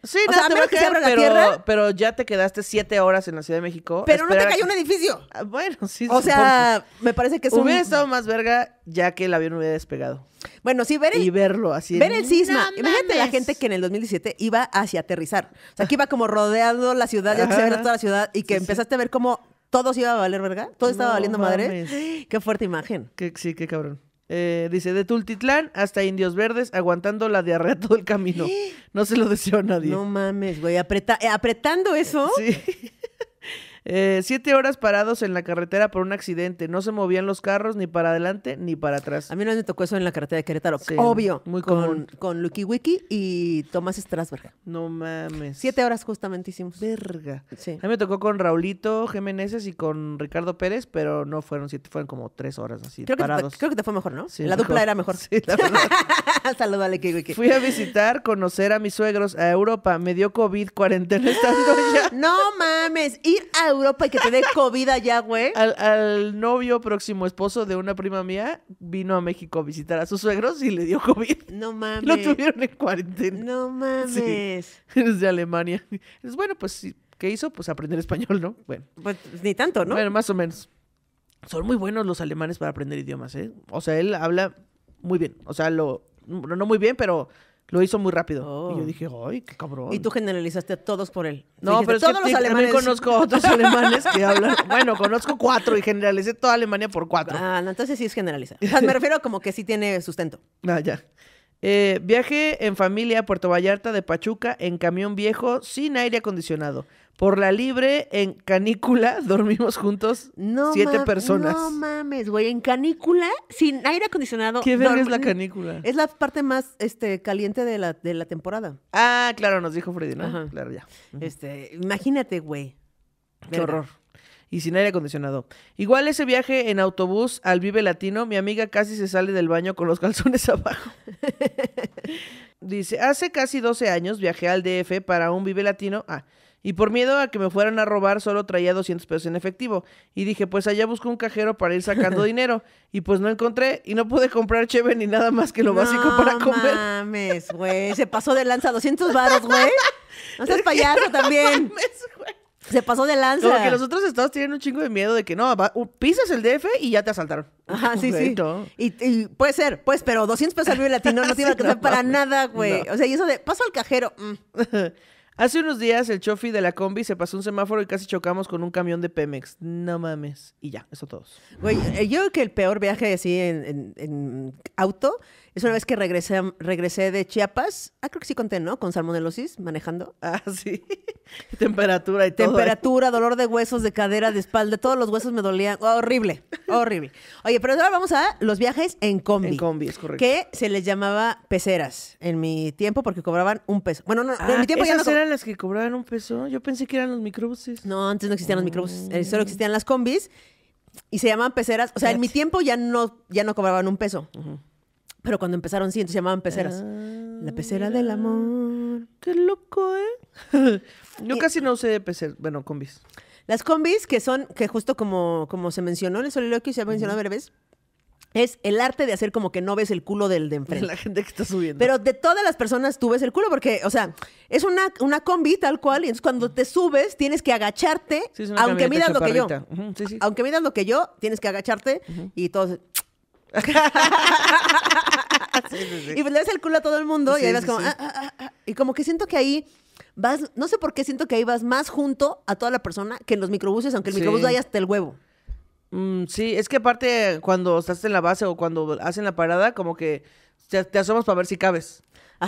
Sí, que la pero, tierra. Pero ya te quedaste siete horas en la Ciudad de México. Pero no te cayó un edificio. Ah, bueno, sí. O sea, me parece que es Hubiera estado más verga ya que el avión hubiera despegado. Bueno, sí, ver el... Y verlo así. Ver el cisma. Imagínate la gente que en el 2017 iba hacia aterrizar. O sea, que iba como rodeando la ciudad, ya que se veía toda la ciudad, y que empezaste a ver cómo todo se iba a valer verga, todo estaba valiendo madre. Qué fuerte imagen. sí, qué cabrón. Eh, dice, de Tultitlán hasta Indios Verdes, aguantando la diarrea [laughs] todo el camino. [gasps] No se lo deseo a nadie. No mames, güey. Eh, apretando eso. Sí. Eh, siete horas parados en la carretera por un accidente. No se movían los carros ni para adelante ni para atrás. A mí no me tocó eso en la carretera de Querétaro. obvio. Muy común. Con, Lucky Wiki y Tomás Strasberg. No mames. Siete horas justamente hicimos. Verga. Sí. A mí me tocó con Raulito Jiménez y con Ricardo Pérez, pero no fueron siete, fueron como tres horas así, parados. Que creo que te fue mejor, ¿no? Sí, la dupla era mejor. Sí, la [laughs] a Lucky Wiki. Fui a visitar, conocer a mis suegros a Europa. Me dio COVID, cuarentena estando ya. [gasps] No mames. Ir a Europa y que te dé COVID allá, güey. Al, novio próximo esposo de una prima mía vino a México a visitar a sus suegros y le dio COVID. No [laughs] mames. Lo tuvieron en cuarentena. No mames. Sí. [laughs] de Alemania. Es bueno, pues ¿Qué hizo? Pues aprender español, ¿no? Bueno. Pues ni tanto, ¿no? Bueno, más o menos. Son muy buenos los alemanes para aprender idiomas, ¿eh? O sea, él habla muy bien. O sea, lo. No muy bien, pero lo hizo muy rápido. Y yo oh. dije, ¡ay, qué cabrón! Y tú generalizaste a todos por él. No, pero es todos los alemanes. También conozco otros [laughs] alemanes que hablan. Bueno, conozco cuatro y generalicé toda Alemania por cuatro. Ah, entonces sí es generalizar. [laughs] me refiero como que sí tiene sustento. Ah, ya. Eh, viaje en familia a Puerto Vallarta de Pachuca en camión viejo sin aire acondicionado. Por la libre, en canícula, [laughs] dormimos juntos no siete personas. No mames, güey. En canícula, sin aire acondicionado. ¿Qué verga es la canícula? Es la parte más este, caliente de la, de la temporada. Ah, claro, nos dijo Freddy, Claro, ya. Este, imagínate, güey. Qué horror. Y sin aire acondicionado. Igual ese viaje en autobús al Vive Latino, mi amiga casi se sale del baño con los [laughs] calzones abajo. [laughs] Dice, hace casi 12 años viajé al DF para un Vive Latino. Ah, y por miedo a que me fueran a robar solo traía 200 pesos en efectivo. Y dije, pues allá busco un cajero para ir sacando [laughs] dinero. Y pues no encontré y no pude comprar cheve ni nada más que lo básico para comer. No mames, güey. Se pasó de lanza 200 baros, güey. [laughs] No seas payaso no también. Mames, güey. Se pasó de lanza. Como que los otros estados tienen un chingo de miedo de que no, pisas el DF y ya te asaltaron. Ajá, [laughs] sí, sí. Y, puede ser, pues, pero 200 pesos al vivo Latino no te para nada, güey. O sea, y eso de paso al cajero. Mm. Hace unos días el chofi de la combi se pasó un semáforo y casi chocamos con un camión de Pemex. No mames. Y ya, eso todos. Güey, eh, yo creo que el peor viaje así en, en, en auto es una vez que regresé, de Chiapas. Ah, creo que sí conté, ¿no? Con salmonelosis, manejando. [laughs] Ah, sí. Temperatura y todo. Temperatura, dolor de huesos, de cadera, de espalda. Todos los huesos me dolían. Oh, horrible, horrible. Oye, pero ahora vamos a los viajes en combi. En combi, es correcto. Que se les llamaba peceras en mi tiempo porque cobraban un peso. Bueno, no, en mi tiempo ya ah, no. eran las que cobraban un peso? Yo pensé que eran los microbuses. No, antes no existían los microbuses. Ah. Eh, solo existían las combis y se llamaban peceras. O sea, en mi tiempo ya no, ya no cobraban un peso. Ajá. Pero cuando empezaron, sí, entonces se llamaban peceras. la ah, pecera del amor. Qué loco, ¿eh? [laughs] Yo casi no sé de peceras, bueno, combis. Las combis, que son, que justo como, como se mencionó en el soliloquio, se ha mencionado a es el arte de hacer como que no ves el culo del de enfrente. La gente que está subiendo. Pero de todas las personas tú ves el culo, porque, o sea, es una, una combi tal cual, y entonces cuando te subes tienes que agacharte, aunque midas lo que yo. Aunque midas lo que yo, tienes que agacharte y todo. [laughs] Y pues, le ves el culo a todo el mundo y ahí vas como, ah, ah, ah, y como que siento que ahí vas, no sé por qué siento que ahí vas más junto a toda la persona que en los microbuses, aunque el microbús vaya hasta el huevo. Mm, sí, es que aparte cuando estás en la base o cuando hacen la parada, como que te asomas para ver si cabes.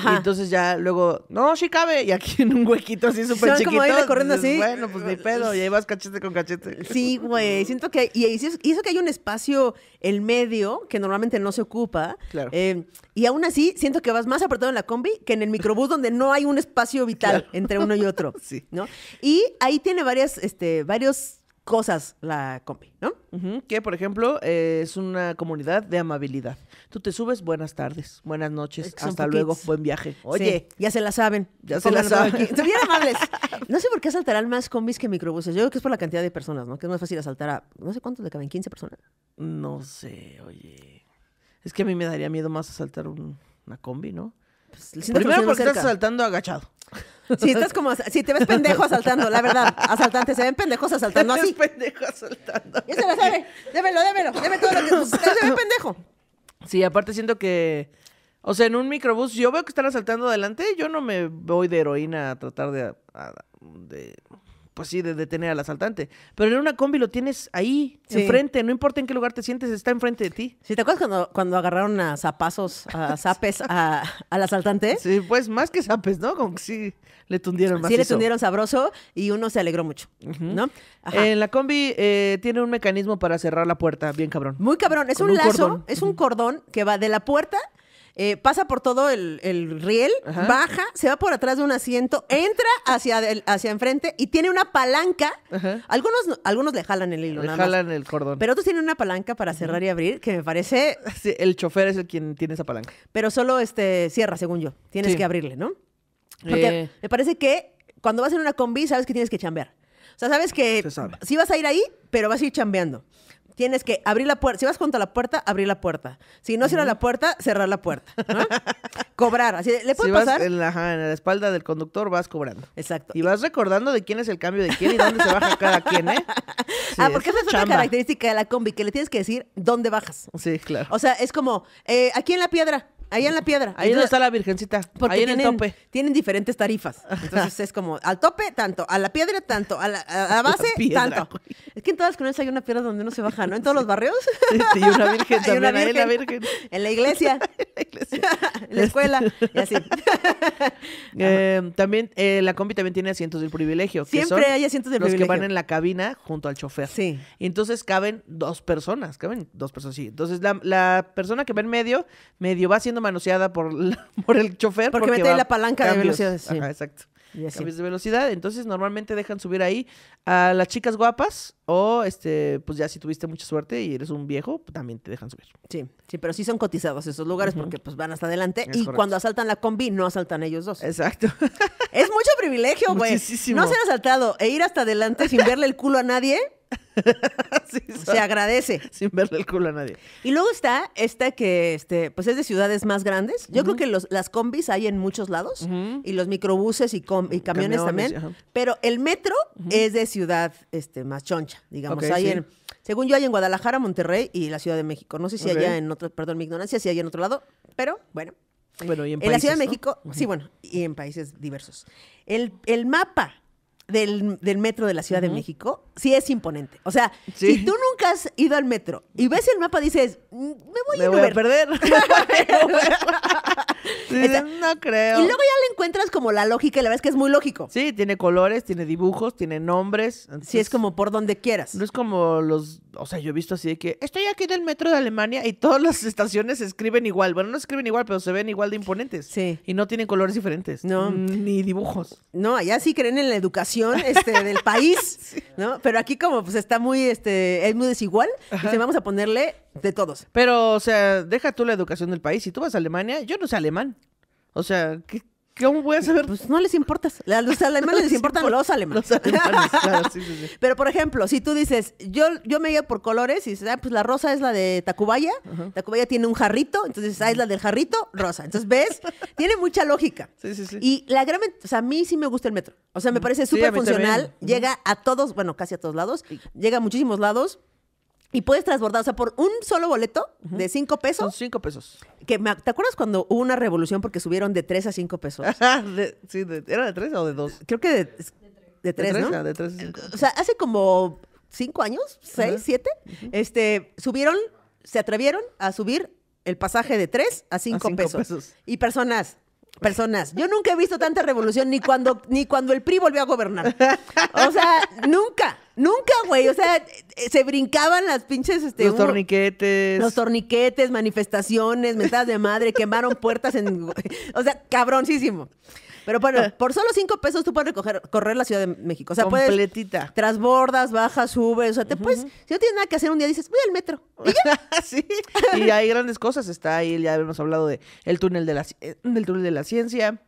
Y entonces ya luego, no, sí cabe. Y aquí en un huequito así súper chiquito. Como corriendo así. Bueno, pues mi pedo. Y ahí vas cachete con cachete. Sí, güey. Siento que. y, eso que hay un espacio, en medio, que normalmente no se ocupa. Claro. Em, y aún así, siento que vas más apretado en la combi que en el microbús, donde no hay un espacio vital entre uno y otro. [laughs] sí. ¿no? Y ahí tiene varias, este, varios cosas la combi, ¿no? Que, por ejemplo, eh, es una comunidad de amabilidad. Tú te subes, buenas tardes, buenas noches, hasta luego, buen viaje. Oye, ya se la saben. Ya se la saben. Aquí. amables. [laughs] No sé por qué asaltarán más combis que microbuses. Yo creo que es por la cantidad de personas, ¿no? Que es más fácil asaltar a, no sé cuántos le caben, 15 personas. No sé, oye. Es que a mí me daría miedo más asaltar una combi, ¿no? Pues, Primero porque estás saltando agachado. Si estás como, si te ves pendejo asaltando, la verdad, asaltante, se ven pendejos asaltando así. pendejo asaltando. Ya se lo sabe, démelo, démelo, todo lo que [laughs] se ve pendejo. Sí, aparte siento que, o sea, en un microbús, yo veo que están asaltando adelante, yo no me voy de heroína a tratar de, de pues sí, de detener al asaltante. Pero en una combi lo tienes ahí, enfrente, no importa en qué lugar te sientes, está enfrente de ti. si te acuerdas cuando, agarraron a zapazos, a [laughs] zapes a, al asaltante? Sí, pues más que zapes, ¿no? Como que sí le tundieron más. Sí le tundieron sabroso y uno se alegró mucho, ¿no? En eh, la combi eh, tiene un mecanismo para cerrar la puerta, bien cabrón. Muy cabrón, es un, lazo, es un cordón que va de la puerta eh, pasa por todo el, riel, baja, se va por atrás de un asiento, entra hacia, hacia enfrente y tiene una palanca. Algunos, algunos le jalan el hilo, le jalan el cordón. Pero otros tienen una palanca para cerrar y abrir que me parece. el chofer es el quien tiene esa palanca. Pero solo este, cierra, según yo. Tienes que abrirle, ¿no? Eh. me parece que cuando vas en una combi sabes que tienes que chambear. O sea, sabes que si sí vas a ir ahí, pero vas a ir chambeando tienes que abrir la puerta. Si vas junto a la puerta, abrir la puerta. Si no cierra la puerta, cerrar la puerta. [laughs] Cobrar. Así, ¿Le puede si pasar? en la, la espalda del conductor vas cobrando. Exacto. Y vas recordando de quién es el cambio de quién y dónde se baja cada quien, ¿eh? [laughs] ah, porque esa es otra característica de la combi, que le tienes que decir dónde bajas. Sí, claro. O sea, es como, eh, aquí en la piedra. Ahí en la piedra. Ahí donde está la virgencita. Porque ahí en tienen, el tope. Tienen diferentes tarifas. Entonces es como al tope tanto, a la piedra tanto, a la, [laughs] base tanto. Es que en todas las comunidades hay una piedra donde uno se baja, ¿no? En todos los barrios. [laughs] Sí, una virgen [laughs] también. Una virgen. la virgen. En la iglesia. en la, escuela. y así. Eh, también eh, la combi también tiene asientos del privilegio. Siempre hay asientos del privilegio. Los que van en la cabina junto al chofer. Sí. Y entonces caben dos personas. Caben dos personas, sí. Entonces la, la persona que va en medio, medio va haciendo manoseada por, [laughs] por el chofer. Porque, porque ahí la palanca de velocidad. exacto. de velocidad. Entonces normalmente dejan subir ahí a las chicas guapas o, este, pues ya si tuviste mucha suerte y eres un viejo, pues, también te dejan subir. Sí, sí, pero sí son cotizados esos lugares porque pues van hasta adelante y cuando asaltan la combi no asaltan ellos dos. Exacto. [laughs] Es mucho privilegio, güey. No ser asaltado e ir hasta adelante sin verle el culo a nadie. [laughs] se agradece. Sin verle el culo a nadie. Y luego está esta que este, pues es de ciudades más grandes. Yo creo que los, las combis hay en muchos lados y los microbuses y, camiones, también. Pero el metro es de ciudad este, más choncha digamos. según yo, hay en Guadalajara, Monterrey y la Ciudad de México. No sé si allá en otro, perdón mi ignorancia, si hay en otro lado, pero bueno. Bueno, en, la Ciudad de México, sí, bueno, y en países diversos. El, el mapa del, metro de la Ciudad de México, sí es imponente. O sea, si tú nunca has ido al metro y ves el mapa, dices, me mm, voy, me voy a perder. [laughs] [laughs] no creo. Y luego ya le encuentras como la lógica y la verdad es que es muy lógico. Sí, tiene colores, tiene dibujos, tiene nombres. sí, es como por donde quieras. No es como los, o sea, yo he visto así de que estoy aquí Del metro de Alemania y todas las estaciones se escriben igual. Bueno, no se escriben igual, pero se ven igual de imponentes. Sí. Y no tienen colores diferentes. No. Ni dibujos. No, allá sí creen en la educación este, del país, [laughs] ¿no? Pero aquí como pues está muy, este, es muy desigual, entonces vamos a ponerle de todos. Pero, o sea, deja tú la educación del país. Si tú vas a Alemania, yo no sé alemán. O sea, ¿qué, ¿Cómo voy a saber? Pues no les importas. A [laughs] los alemanes les, importan los Los alemanes [laughs] Pero, por ejemplo, si tú dices, yo, yo me voy por colores y dices, ah, pues la rosa es la de Tacubaya, Tacubaya tiene un jarrito, entonces, ah, es la del jarrito, rosa. Entonces, ¿ves? [laughs] tiene mucha lógica. Sí, sí, sí. Y la gran, o sea, a mí sí me gusta el metro. O sea, me parece súper funcional, llega a todos, bueno, casi a todos lados, llega a muchísimos lados. Y puedes transbordar, o sea, por un solo boleto de cinco pesos. Son cinco pesos. ¿Te acuerdas cuando hubo una revolución porque subieron de tres a cinco pesos? [laughs] Ah, sí, ¿era de tres o de dos? Creo que de, tres. ¿no? Ah, a cinco. O sea, hace como cinco años, seis, siete, este, subieron, se atrevieron a subir el pasaje de tres a cinco, pesos. pesos. Y personas, personas. Yo nunca he visto tanta revolución ni cuando, ni cuando el PRI volvió a gobernar. O sea, nunca. Nunca, güey. O sea, eh, se brincaban las pinches. Este, los torniquetes. Los torniquetes, manifestaciones, mentadas de madre, quemaron puertas en. O sea, cabroncísimo. Pero bueno, ah. por solo cinco pesos tú puedes correr la Ciudad de México. O sea, Completita. Trasbordas, bajas, subes. O sea, te puedes. Si no tienes nada que hacer un día, dices, voy al metro. Y ya. [laughs] sí. Y hay grandes cosas. Está ahí, ya hemos hablado de el túnel de la, del eh, túnel de la ciencia.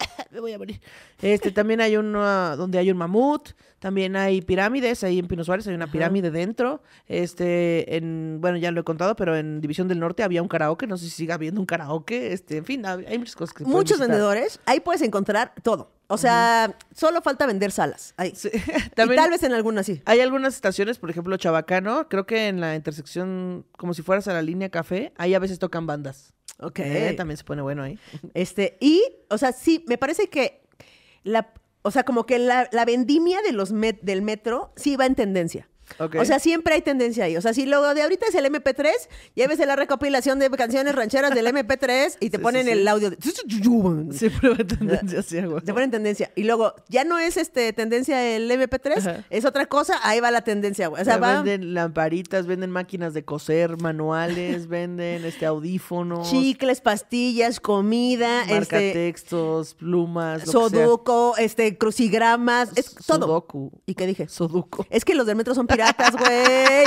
[laughs] me voy a morir. Este, también hay uno ah, donde hay un mamut, también hay pirámides, ahí en Pino Suárez hay una pirámide dentro. Este, en, bueno, ya lo he contado, pero en División del Norte había un karaoke, no sé si siga habiendo un karaoke, este, en fin, hay muchas cosas que Muchos vendedores, ahí puedes encontrar todo. O sea, solo falta vender salas. Ahí. [laughs] y tal vez en algunas sí. Hay algunas estaciones, por ejemplo, Chabacano, creo que en la intersección, como si fueras a la línea café, ahí a veces tocan bandas. Ok. Eh, también se pone bueno ahí. [laughs] Este, y, o sea, sí, me parece que la, o sea, como que la, la vendimia de los del metro sí va en tendencia. O sea, siempre hay tendencia ahí. O sea, si lo de ahorita es el MP3, llévese la recopilación de canciones rancheras del MP3 y te ponen el audio. De... Siempre va tendencia, así, Te ponen tendencia. Y luego, ya no es este tendencia el MP3, es otra cosa, ahí va la tendencia, güey. O sea, Venden lamparitas, venden máquinas de coser, manuales, [laughs] venden este audífonos. Chicles, pastillas, comida. Este Marca textos, plumas. Soduco, este, crucigramas. Es todo. ¿Y qué dije? Soduco. Es que los del metro son [laughs] piratas, güey.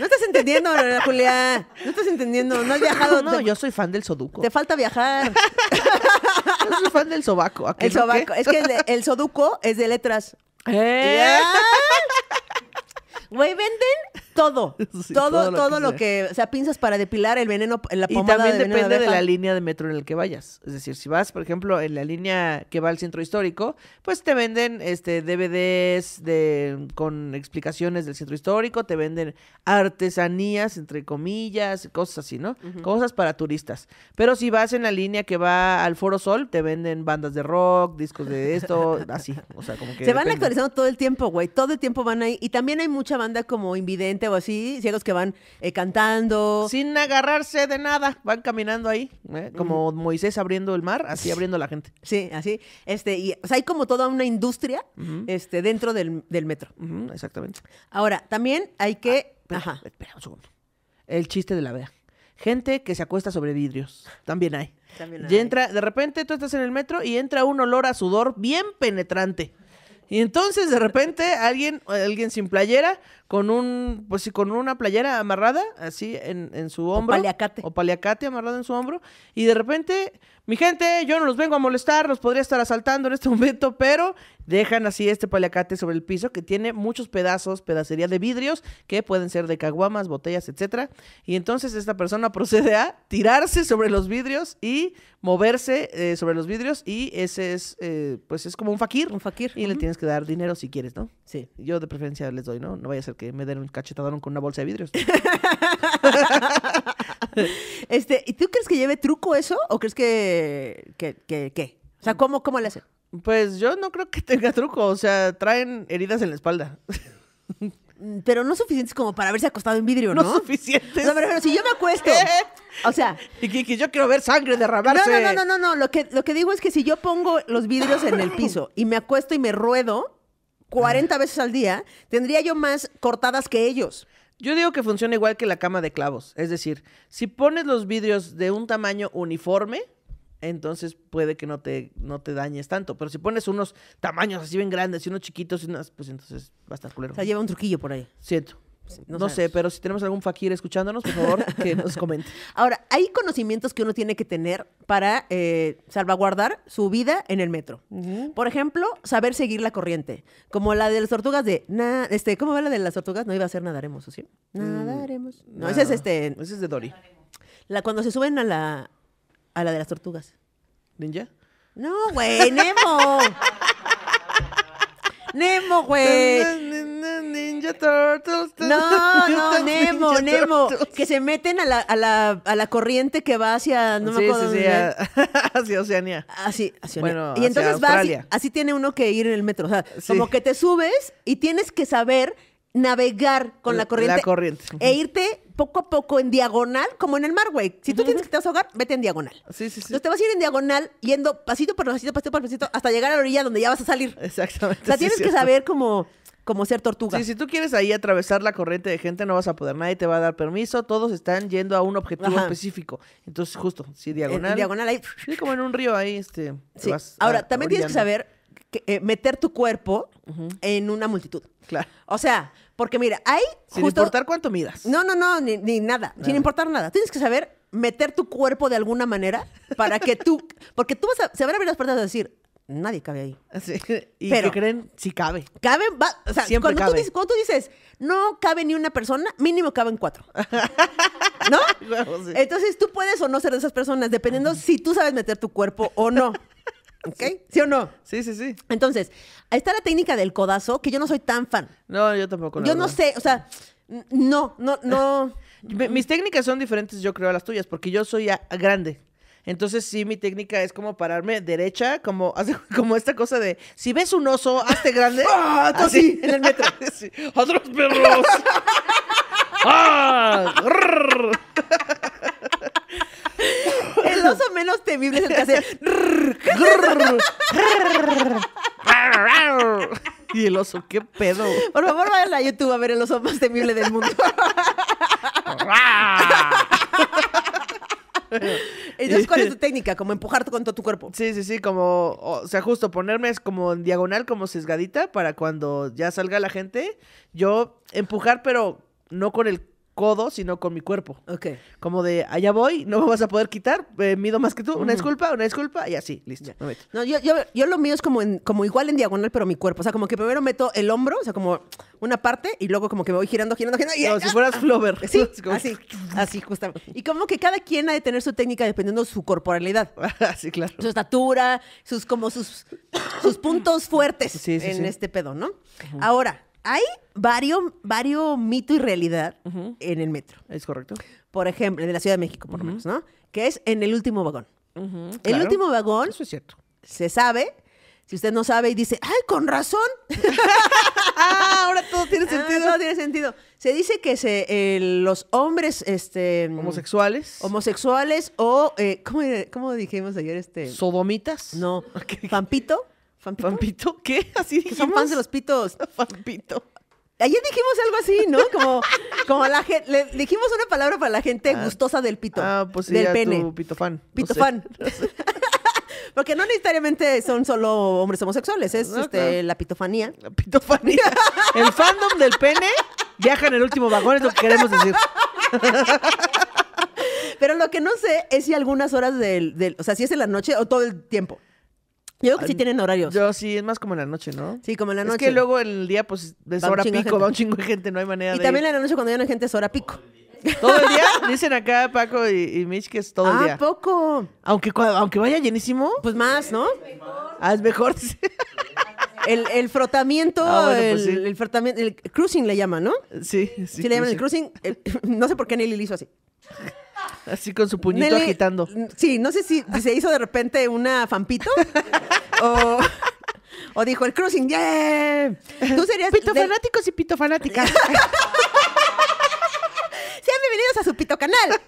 No estás entendiendo, Julia. No estás entendiendo. No has viajado. No, yo soy fan del soduco. Te falta viajar. [laughs] yo soy fan del sobaco. El sobaco. Es que el, soduco es de letras. [laughs] ¿Eh? Güey, venden todo, [laughs] todo, todo, lo, que, o sea, pinzas para depilar el veneno, la pomada Y también depende de, la línea de metro en el que vayas. Es decir, si vas, por ejemplo, en la línea que va al centro histórico, pues te venden este DVDs de, con explicaciones del centro histórico, te venden artesanías, entre comillas, cosas así, ¿no? Cosas para turistas. Pero si vas en la línea que va al Foro Sol, te venden bandas de rock, discos de esto, [laughs] así. O sea, como que. Se van actualizando todo el tiempo, güey. Todo el tiempo van ahí. Y también hay mucha banda como invidente o así, ciegos que van eh, cantando. Sin agarrarse de nada, van caminando ahí, ¿eh? como Moisés abriendo el mar, así abriendo la gente. Sí, así. Este, y, hay como toda una industria este, dentro del, metro. exactamente. Ahora, también hay que... Ah, espera, un segundo. El chiste de la vea. Gente que se acuesta sobre vidrios. También hay. También Y entra, de repente tú estás en el metro y entra un olor a sudor bien penetrante. Y entonces de repente alguien, alguien sin playera, con un, pues sí, con una playera amarrada, así en, en su hombro. O paliacate. O paliacate amarrado en su hombro. Y de repente, mi gente, yo no los vengo a molestar, los podría estar asaltando en este [laughs] momento, pero dejan así este paliacate sobre el piso que tiene muchos pedazos, pedacería de vidrios, que pueden ser de caguamas, botellas, etcétera. Y entonces esta persona [laughs] procede a tirarse sobre los vidrios y moverse eh, sobre los vidrios. Y ese es, eh, pues es como un fakir. Un fakir. Y le tienes que dar dinero si quieres, ¿no? Sí, yo de preferencia les doy, ¿no? No vaya a ser que me den un cachetadón con una bolsa de vidrios. [laughs] este, ¿y tú crees que lleve truco eso? ¿O crees que, que, O sea, ¿cómo, cómo le hace? Pues yo no creo que tenga truco, o sea, traen heridas en la espalda. Mm, pero no suficientes como para haberse acostado en vidrio, ¿no? No suficientes. No, pero, si yo me acuesto. [laughs] ¿Eh? O sea. Y que, yo quiero ver sangre derramarse. No, no, no, no, no. Lo, lo que digo es que si yo pongo los vidrios en el [laughs] piso y me acuesto y me ruedo, 40 veces al día, tendría yo más cortadas que ellos. Yo digo que funciona igual que la cama de clavos. Es decir, si pones los vidrios de un tamaño uniforme, entonces puede que no te, no te dañes tanto. Pero si pones unos tamaños así bien grandes y unos chiquitos, y pues entonces va a estar culero. O sea, lleva un truquillo por ahí. Siento. Pues, no, sé, pero si tenemos algún fakir escuchándonos, por favor, [laughs] que nos comente. Ahora, hay conocimientos que uno tiene que tener para eh, salvaguardar su vida en el metro. Por ejemplo, saber seguir la corriente, como la de las tortugas de... Na, este, ¿Cómo va la de las tortugas? No iba a ser nadaremos, sí? Mm. Nadaremos. No, ah, ese es este... Ese es de Dory. La, cuando se suben a la, a la de las tortugas. ¿Ninja? No, güey, Nemo. [laughs] Nemo, güey. Ninja Turtles. No, [laughs] no, Nemo, Nemo. Que se meten a la, corriente que va hacia. No me acuerdo. [laughs] hacia Oceanía. Así, hacia Bueno, y entonces vas así, tiene uno que ir en el metro. O sea, como que te subes y tienes que saber navegar con la, corriente. La corriente. E irte poco a poco en diagonal, como en el mar, güey. Si tú tienes que te vas a ahogar, vete en diagonal. Sí, sí, sí. Entonces te vas a ir en diagonal, yendo pasito por pasito, pasito por pasito, hasta llegar a la orilla donde ya vas a salir. Exactamente. O sea, tienes que saber como como ser tortuga. Sí, si tú quieres ahí atravesar la corriente de gente, no vas a poder. Nadie te va a dar permiso. Todos están yendo a un objetivo específico. Entonces, justo, sí, diagonal. diagonal ahí. Sí, como en un río ahí, este. Sí. Ahora, también tienes que saber eh, meter tu cuerpo en una multitud. Claro. O sea, porque mira, hay. Sin importar cuánto midas. No, no, no, ni, nada. Sin importar nada. Tienes que saber meter tu cuerpo de alguna manera para que tú. Porque tú vas a. Se van a abrir las puertas a decir, nadie cabe ahí. [laughs] ¿Y pero creen? Si cabe. Cabe, o sea, cuando, Tú dices, tú dices, no cabe ni una persona, mínimo caben cuatro. [laughs] ¿No? Entonces tú puedes o no ser de esas personas, dependiendo si tú sabes meter tu cuerpo o no. [laughs] ¿Ok? Sí. o no? Sí, sí, sí. Entonces, ahí está la técnica del codazo, que yo no soy tan fan. No, yo tampoco. Yo no sé, o sea, no, no, no. Mis técnicas son diferentes, yo creo, a las tuyas, porque yo soy grande. Entonces, sí, mi técnica es como pararme derecha, como, [laughs] como esta cosa de, si ves un oso, hazte grande. [laughs] Ah, así, en el metro. [laughs] ¡Otros perros! Ah, el oso menos temible es el que hace. y el oso, qué pedo. Por favor, vayan a YouTube a ver el oso más temible del mundo. [laughs] Entonces, ¿cuál es tu técnica? Como empujarte con todo tu cuerpo. Sí, sí, sí, como, o sea, justo ponerme es como en diagonal, como sesgadita, para cuando ya salga la gente, yo empujar, pero no con el codo, sino con mi cuerpo. Ok. Como de, allá voy, no me vas a poder quitar, eh, mido más que tú, una disculpa, una disculpa, y así, listo. no, yo, lo mío es como, como igual en diagonal, pero mi cuerpo. O sea, como que primero meto el hombro, o sea, como una parte, y luego como que me voy girando, girando, girando. Y, no, si fueras Flover. Sí, [laughs] así, así, justamente. Y como que cada quien ha de tener su técnica dependiendo de su corporalidad. [laughs] sí, claro. Su estatura, sus, como sus, sus puntos fuertes en este pedo, ¿no? Ahora, hay varios, varios mito y realidad en el metro. Es correcto. Por ejemplo, en la Ciudad de México, por lo menos, ¿no? Que es en el último vagón. el último vagón. Eso es cierto. Se sabe. Si usted no sabe y dice, ¡ay, con razón! ah, [laughs] ahora todo tiene ah, sentido. todo tiene sentido. Se dice que se, eh, los hombres. Este, homosexuales. Homosexuales o. Eh, ¿cómo, dijimos ayer? Este, ¿Sodomitas? No. [laughs] Pampito. ¿Fan [laughs] ¿Qué? Así dijimos. son fans de los pitos. [laughs] Fanpito. Ayer dijimos algo así, ¿no? Como, como la gente, le dijimos una palabra para la gente ah. gustosa del pito. Ah, pues sí, del pene. Tu pito fan. [laughs] Porque no necesariamente son solo hombres homosexuales, es este, la pitofanía. La pitofanía. El fandom del pene viaja en el último vagón, es lo que queremos decir. Pero lo que no sé es si algunas horas del o sea, si es en la noche o todo el tiempo. Yo creo que sí tienen horarios. Yo sí, es más como en la noche, ¿no? Sí, como en la noche. Es que luego en el día, pues, es hora pico, va un chingo de gente, no hay manera de Y también en la noche cuando ya no hay gente es hora pico. Todo el día, [laughs] dicen acá Paco y, y Mitch que es todo el Ah, poco. Aunque, aunque vaya llenísimo, Pues más, ¿no? Ah, es mejor. [laughs] El, el frotamiento, ah, pues el, frotamiento, el cruising le llaman, ¿no? Sí, sí. Sí, le llaman el cruising. [laughs] no sé por qué Nelly le hizo así. Así con su puñito agitando. Sí, no sé si, se hizo de repente una fampito o, dijo el cruising, ¡yeah! Tú serías... Pito fanáticos y pito fanáticas. [laughs] Sean bienvenidos a su pito canal. [laughs]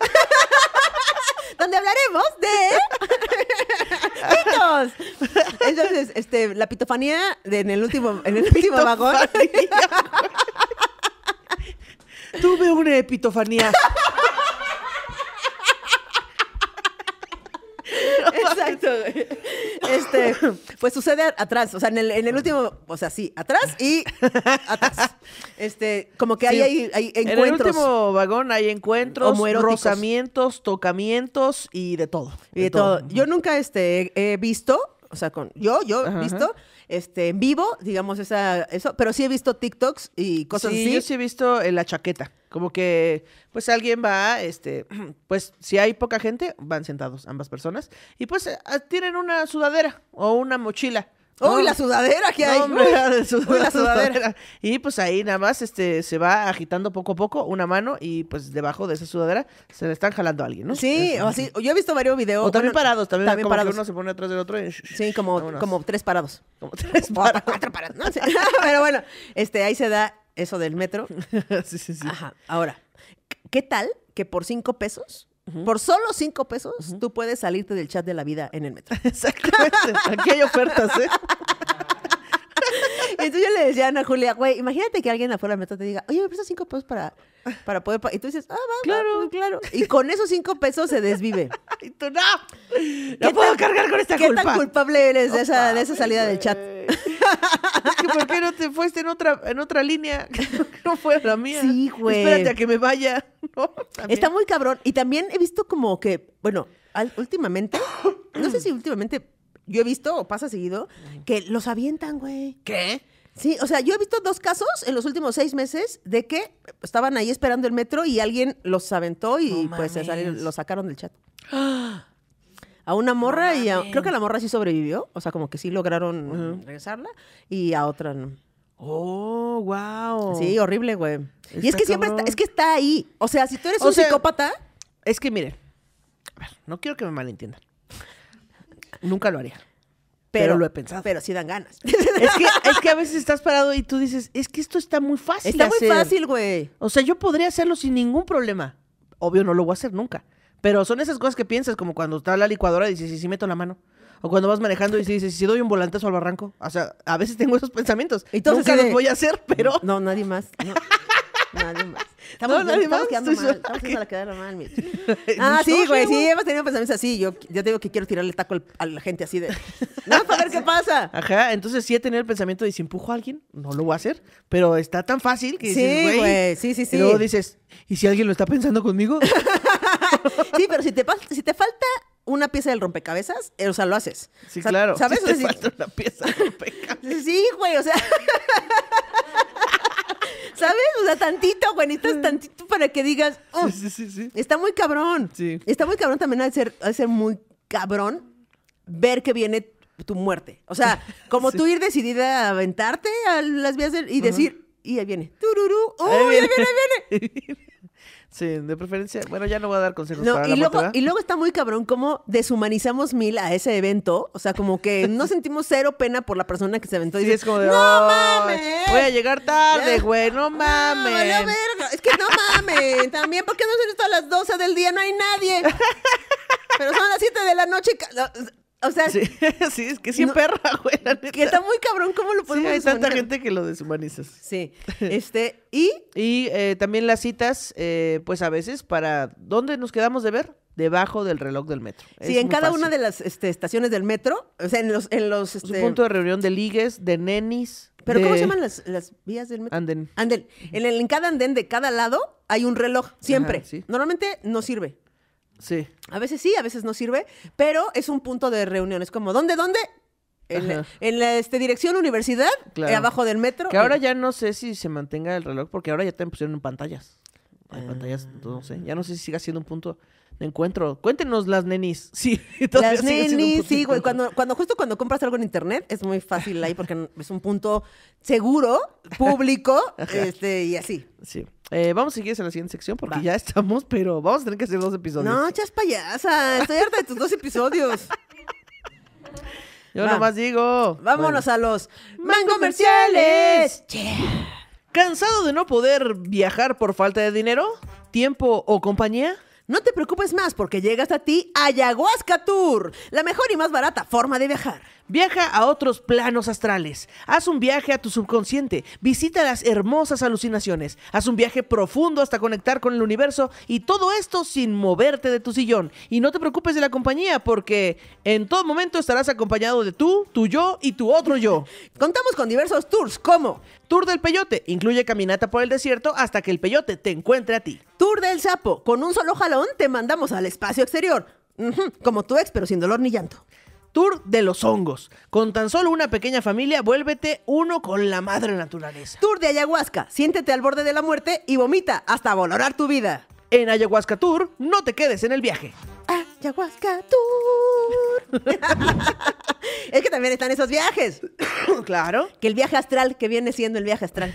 donde hablaremos de pitos. Entonces, este, la pitofanía en el último, en el último vagón. [laughs] Tuve una epitofanía. [laughs] Exacto. Este, pues sucede atrás, o sea, en el, último, o sea, sí, atrás y atrás. Este, como que hay, hay, encuentros. En el último vagón hay encuentros, rozamientos, tocamientos y de todo. Y de, todo. Yo nunca este, he visto o sea, con yo, yo he visto, este, en vivo, digamos, esa, eso, pero sí he visto TikToks y cosas así. yo sí he visto en eh, la chaqueta, como que, pues alguien va, este, [clears throat] pues si hay poca gente, van sentados ambas personas, y pues eh, ah, tienen una sudadera o una mochila ¡Uy, la sudadera que hay! Uy, la sudadera. Y pues ahí nada más este, se va agitando poco a poco una mano y pues debajo de esa sudadera se le están jalando a alguien, ¿no? Sí, o así. Yo he visto varios videos. O también parados, también, también parados. Que uno se pone atrás del otro y... Sí, como, como tres parados. Como tres parados. cuatro parados, no [laughs] Pero bueno, este, ahí se da eso del metro. [laughs] sí, sí, sí. Ajá. Ahora, ¿qué tal que por cinco pesos por solo cinco pesos, tú puedes salirte del chat de la vida en el metro. [laughs] Exactamente. Aquí hay ofertas, ¿eh? [laughs] Entonces yo le decía a Ana Julia, güey, imagínate que alguien afuera del metro te diga, oye, me prestas cinco pesos para, para poder. y tú dices, ah, va, claro, pues". claro. Y con esos cinco pesos se desvive. [laughs] y tú, no, no puedo cargar con esta ¿qué culpa. ¿Qué tan culpable eres de esa, de esa salida del chat? que, ¿Por qué no te fuiste en otra, en otra línea? no fue la mía. Sí, güey. Espérate a que me vaya. [laughs] Está muy cabrón. Y también he visto como que, bueno, últimamente, [clears throat] no sé si últimamente yo he visto o pasa seguido, que los avientan, güey. ¿Qué? Sí, o sea, yo he visto dos casos en los últimos seis meses de que estaban ahí esperando el metro y alguien los aventó y pues los sacaron del chat. [gasps] a una morra y a, creo que la morra sí sobrevivió, o sea, como que sí lograron regresarla y a otra no. Oh, wow. Sí, horrible, güey. y es que siempre está, es que está ahí. O sea, si tú eres un psicópata. Es que mire, a ver, no quiero que me malentiendan. Nunca lo haría. Pero, lo he pensado. Pero sí dan ganas. [laughs] Es que, a veces estás parado y tú dices, es que esto está muy fácil. Está muy fácil, güey. O sea, yo podría hacerlo sin ningún problema. Obvio, no lo voy a hacer nunca. Pero son esas cosas que piensas, como cuando está la licuadora y dices, si sí, meto la mano. O cuando vas manejando y dices, si doy un volantazo al barranco. O sea, a veces tengo esos pensamientos. Nunca los voy a hacer, pero... No, nadie más. No, nadie más. [laughs] Estamos, No, nadie más, mal. la mal, [laughs] Ah, sí, güey, sí, hemos tenido pensamientos así. Yo, yo te digo que quiero tirarle taco a la gente así de. No, para pues, ver qué pasa. Ajá, entonces sí he tenido el pensamiento de si empujo a alguien, no lo voy a hacer, pero está tan fácil que dices, Sí, güey. sí, sí, sí. Y luego dices, ¿y si alguien lo está pensando conmigo? [laughs] Sí, pero si te, si te falta una pieza del rompecabezas, eh, o sea, lo haces. Sí, claro. ¿Sabes? Sí [laughs] una pieza de rompecabezas. [laughs] Sí, güey, o sea. [laughs] ¿Sabes? O sea, tantito, güey, tantito para que digas, oh, sí, sí, sí, está muy cabrón. Sí. Está muy cabrón también al ser, muy cabrón ver que viene tu muerte. O sea, como tú ir decidida a aventarte a las vías y decir, y ahí viene, tururú, ¡oh, viene, Ahí viene. Sí, de preferencia. Bueno, ya no voy a dar consejos no, para y la luego, Y luego está muy cabrón cómo deshumanizamos mil a ese evento. O sea, como que no [laughs] sentimos cero pena por la persona que se aventó. Y dice, como ¡No mames! Voy a llegar tarde, güey. ¡No mames! No, vale, verga. Es que no mames. También, ¿por qué no se esto a las 12 del día? No hay nadie. [laughs] Pero son las 7 de la noche. Y o sea. Sí, [laughs] es que es perra, Que está muy cabrón, ¿cómo lo podemos sí, hay tanta gente que lo deshumanizas. Sí. [laughs] Este, y. Eh, también las citas, eh, pues a veces, para. ¿Dónde nos quedamos de ver? Debajo del reloj del metro. Sí, en cada una de las este, estaciones del metro, o sea, en los. En este punto de reunión de ligues, de nenis. ¿Pero cómo se llaman las, vías del metro? Andén. En, el, en cada andén de cada lado hay un reloj, siempre. Normalmente no sirve. Sí. A veces sí, a veces no sirve, pero es un punto de reunión. Es como, ¿dónde, dónde? En la, este, dirección universidad, abajo del metro. Que ahora ya no sé si se mantenga el reloj, porque ahora ya te pusieron en pantallas. Hay ah. pantallas, no sé. Ya no sé si siga siendo un punto encuentro. Cuéntenos las nenis. [laughs] Sí, las nenis, sí, güey. Cuando, justo cuando compras algo en internet es muy fácil ahí porque es un punto seguro, público, [laughs] este, y así. Sí. Eh, vamos a seguir en la siguiente sección porque ya estamos, pero vamos a tener que hacer dos episodios. No, chas payasa. Estoy harta de tus dos episodios. Yo nomás digo. Vámonos a los mango comerciales. ¿Cansado de no poder viajar por falta de dinero, tiempo o compañía? No te preocupes más porque llega hasta ti Ayahuasca Tour, la mejor y más barata forma de viajar. Viaja a otros planos astrales. Haz un viaje a tu subconsciente. Visita las hermosas alucinaciones. Haz un viaje profundo hasta conectar con el universo y todo esto sin moverte de tu sillón. Y no te preocupes de la compañía porque en todo momento estarás acompañado de tú, tu yo y tu otro yo. [laughs] Contamos con diversos tours como Tour del Peyote. Incluye caminata por el desierto hasta que el peyote te encuentre a ti. Tour del Sapo. Con un solo jalón te mandamos al espacio exterior. Como tu ex, pero sin dolor ni llanto. Tour de los hongos. Con tan solo una pequeña familia, vuélvete uno con la madre naturaleza. Tour de ayahuasca. Siéntete al borde de la muerte y vomita hasta valorar tu vida. En Ayahuasca Tour, no te quedes en el viaje. Ayahuasca Tour. [laughs] es que también están esos viajes. [coughs] claro. Que el viaje astral, que viene siendo el viaje astral.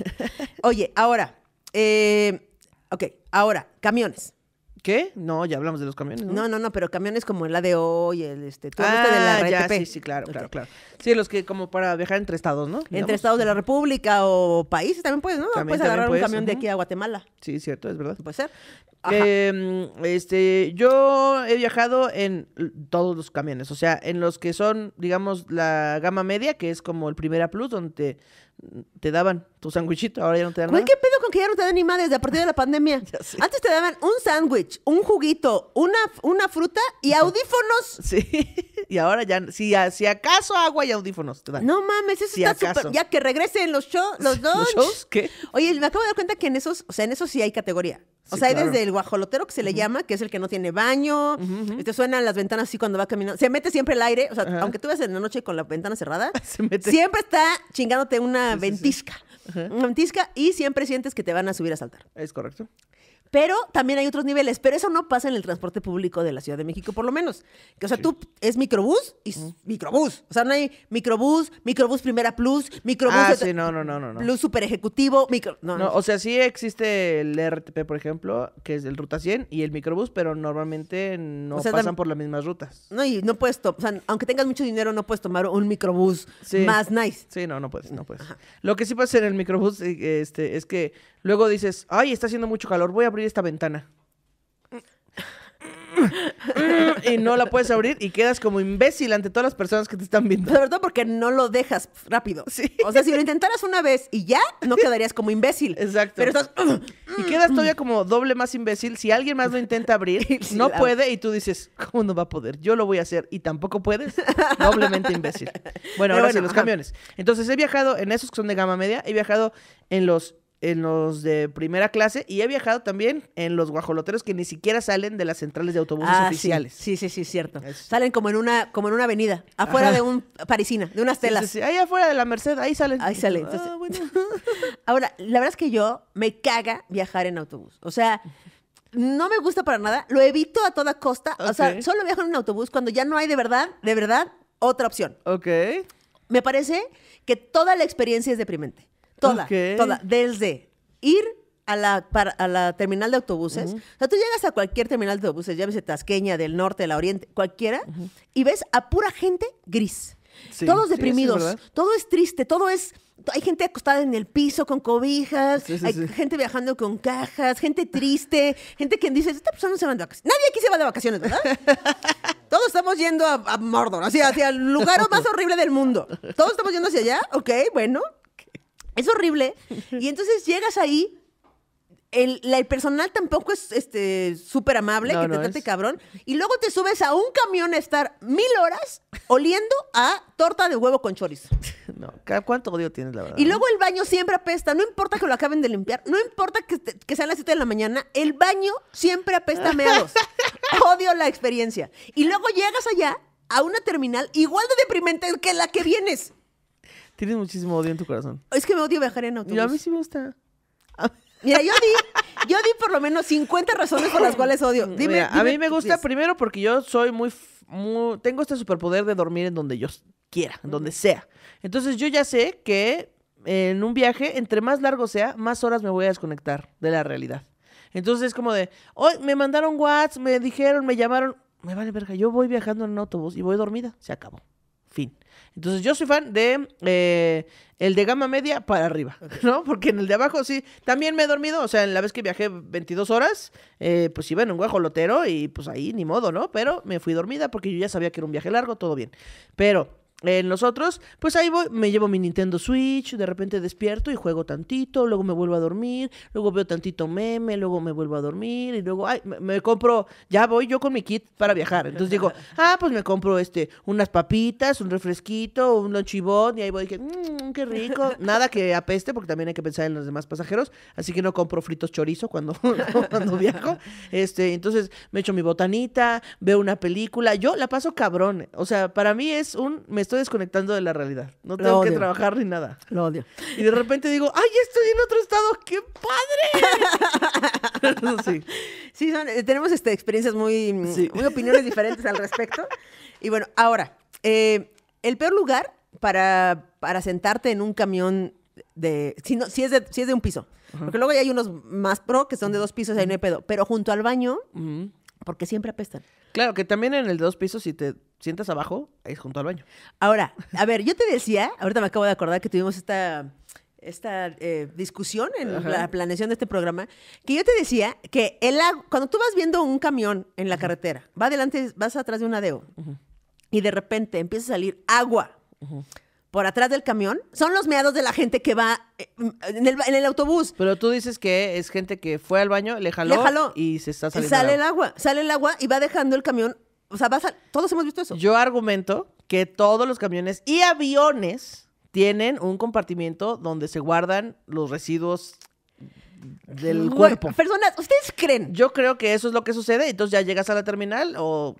Oye, ahora. Eh, ok, ahora, camiones. ¿Qué? No, ya hablamos de los camiones. No, no, no, pero camiones como el ADO y el este, ah, de la ah, Sí, sí, claro, claro, claro. Sí, los que como para viajar entre estados, ¿no? Entre estados de la República o países también puedes, ¿no? puedes agarrar un camión de aquí a Guatemala. Sí, cierto, es verdad. Puede ser. Em, este, yo he viajado en todos los camiones, o sea, en los que son, digamos, la gama media, que es como el Primera Plus, donde te daban tu sándwichito, ahora ya no te dan nada. ¿qué pedo con que ya no te dan ni madres a partir de la pandemia? [laughs] Antes te daban un sándwich, un juguito, una, una fruta y audífonos. Sí y ahora ya, si, acaso agua y audífonos. Te dan. No mames, eso está Ya que regresen los, shows [laughs] los, dos. ¿Los shows, ¿qué? Oye, me acabo de dar cuenta que en esos, o sea, en esos sí hay categoría. O sea, hay desde el guajolotero que se le llama, que es el que no tiene baño, Y te este, suenan las ventanas así cuando va caminando. Se mete siempre el aire, o sea, aunque tú Ves en la noche con la ventana cerrada, [laughs] siempre está chingándote una ventisca. ventisca y siempre sientes que te van a subir a saltar. Es correcto. Pero también hay otros niveles, pero eso no pasa en el transporte público de la Ciudad de México, por lo menos. o sea, tú es microbús y microbús. O sea, no hay microbús, microbús primera plus, microbús. Ah, sí, no, no, no, no, Plus super ejecutivo, micro. No, O sea, sí existe el RTP, por ejemplo, que es el ruta 100 y el microbús, pero normalmente no pasan por las mismas rutas. No, y no puedes, o sea, aunque tengas mucho dinero, no puedes tomar un microbús más nice. Sí, no, no puedes, no puedes. Lo que sí pasa en el microbús eh, este, es que Luego dices, ay, está haciendo mucho calor, voy a abrir esta ventana. y no la puedes abrir y quedas como imbécil ante todas las personas que te están viendo. De verdad, porque no lo dejas rápido. O sea, si lo intentaras una vez y ya, no quedarías como imbécil. Exacto. Pero estás... y quedas todavía como doble más imbécil. Si alguien más lo intenta abrir, [laughs] no puede y tú dices, ¿cómo no va a poder? Yo lo voy a hacer y tampoco puedes. [laughs] Doblemente imbécil. Bueno, ahora sí, los camiones. Entonces he viajado en esos que son de gama media, he viajado en los en los de primera clase y he viajado también en los guajoloteros que ni siquiera salen de las centrales de autobuses ah, oficiales. Sí, sí, sí, cierto. Salen como en una como en una avenida, afuera de un parisina, de unas telas. Sí, sí, Ahí afuera de la Merced, ahí salen. Ahí salen. Ah, [laughs] Ahora, la verdad es que yo me caga viajar en autobús. O sea, no me gusta para nada, lo evito a toda costa. O sea, solo viajo en un autobús cuando ya no hay de verdad, de verdad, otra opción. Ok. Me parece que toda la experiencia es deprimente. Toda, toda. Desde ir a la, la terminal de autobuses. O sea, tú llegas a cualquier terminal de autobuses, ya ves Tasqueña, del norte, de la oriente, cualquiera, y ves a pura gente gris. todos deprimidos, todo es triste, todo es... Hay gente acostada en el piso con cobijas, hay gente viajando con cajas, gente triste, gente que dice, esta persona no se va de vacaciones. Nadie aquí se va de vacaciones, ¿verdad? [laughs] todos estamos yendo a, a Mordor, hacia, hacia el lugar [laughs] más horrible del mundo. Todos estamos yendo hacia allá, ok, bueno, es horrible. Y entonces llegas ahí el, el, personal tampoco es este súper amable, que te trate cabrón. Y luego te subes a un camión a estar mil horas oliendo a torta de huevo con chorizo. [laughs] No, ¿cuánto odio tienes, la verdad? Y luego el baño siempre apesta. No importa que lo acaben de limpiar, no importa que, que sean las 7 de la mañana, el baño siempre apesta a meados. [laughs] odio la experiencia. Y luego llegas allá a una terminal igual de deprimente que la que vienes. Tienes muchísimo odio en tu corazón. Es que me odio viajar en autobús. a mí sí me gusta. Mira, yo di, yo di por lo menos 50 razones por las cuales odio. Dime, a mí me gusta primero porque yo soy muy, tengo este superpoder de dormir en donde yo quiera, en donde sea. Entonces yo ya sé que en un viaje, entre más largo sea, más horas me voy a desconectar de la realidad. Entonces es como de, hoy me mandaron WhatsApp, me dijeron, me llamaron, me vale verga, yo voy viajando en autobús y voy dormida, se acabó. Fin. Entonces yo soy fan de eh, el de gama media para arriba, ¿no? Porque en el de abajo sí, también me he dormido, o sea, en la vez que viajé 22 horas, eh, pues iba en un lotero y pues ahí ni modo, ¿no? Pero me fui dormida porque yo ya sabía que era un viaje largo, todo bien. Pero en nosotros, pues ahí voy, me llevo mi Nintendo Switch, de repente despierto y juego tantito, luego me vuelvo a dormir, luego veo tantito meme, luego me vuelvo a dormir y luego, ay, me, compro, ya voy yo con mi kit para viajar. Entonces digo, [laughs] ah, pues me compro este, unas papitas, un refresquito, un lonchibón y ahí voy, que, mmm, qué rico. [laughs] Nada que apeste porque también hay que pensar en los demás pasajeros, así que no compro fritos chorizo cuando, [laughs] cuando viajo. Este, entonces me echo mi botanita, veo una película, yo la paso cabrón, o sea, para mí es un, estoy desconectando de la realidad. No tengo que trabajar ni nada. Lo odio. Y de repente digo, ¡ay, estoy en otro estado! ¡Qué padre! [laughs] sí. Eh, tenemos este, experiencias muy, mm, muy opiniones diferentes al respecto. Y bueno, ahora, eh, el peor lugar para, para sentarte en un camión de si, no, si, es de, si es de un piso. Porque luego ya hay unos más pro que son de dos pisos, ahí no hay pedo. Pero junto al baño, porque siempre apestan. Claro, que también en el de dos pisos, si te sientas abajo, ahí es junto al baño. Ahora, a ver, yo te decía, ahorita me acabo de acordar que tuvimos esta, esta eh, discusión en la planeación de este programa, que yo te decía que el, cuando tú vas viendo un camión en la carretera, va adelante, vas atrás de un adeo, y de repente empieza a salir agua por atrás del camión son los meados de la gente que va eh, mm, en el, autobús. Pero tú dices que es gente que fue al baño, le jaló, y se está saliendo. Sale el agua. sale el agua y va dejando el camión. O sea, todos hemos visto eso. Yo argumento que todos los camiones y aviones tienen un compartimiento donde se guardan los residuos del cuerpo. Personas, ¿ustedes creen? Yo creo que eso es lo que sucede. Entonces ya llegas a la terminal o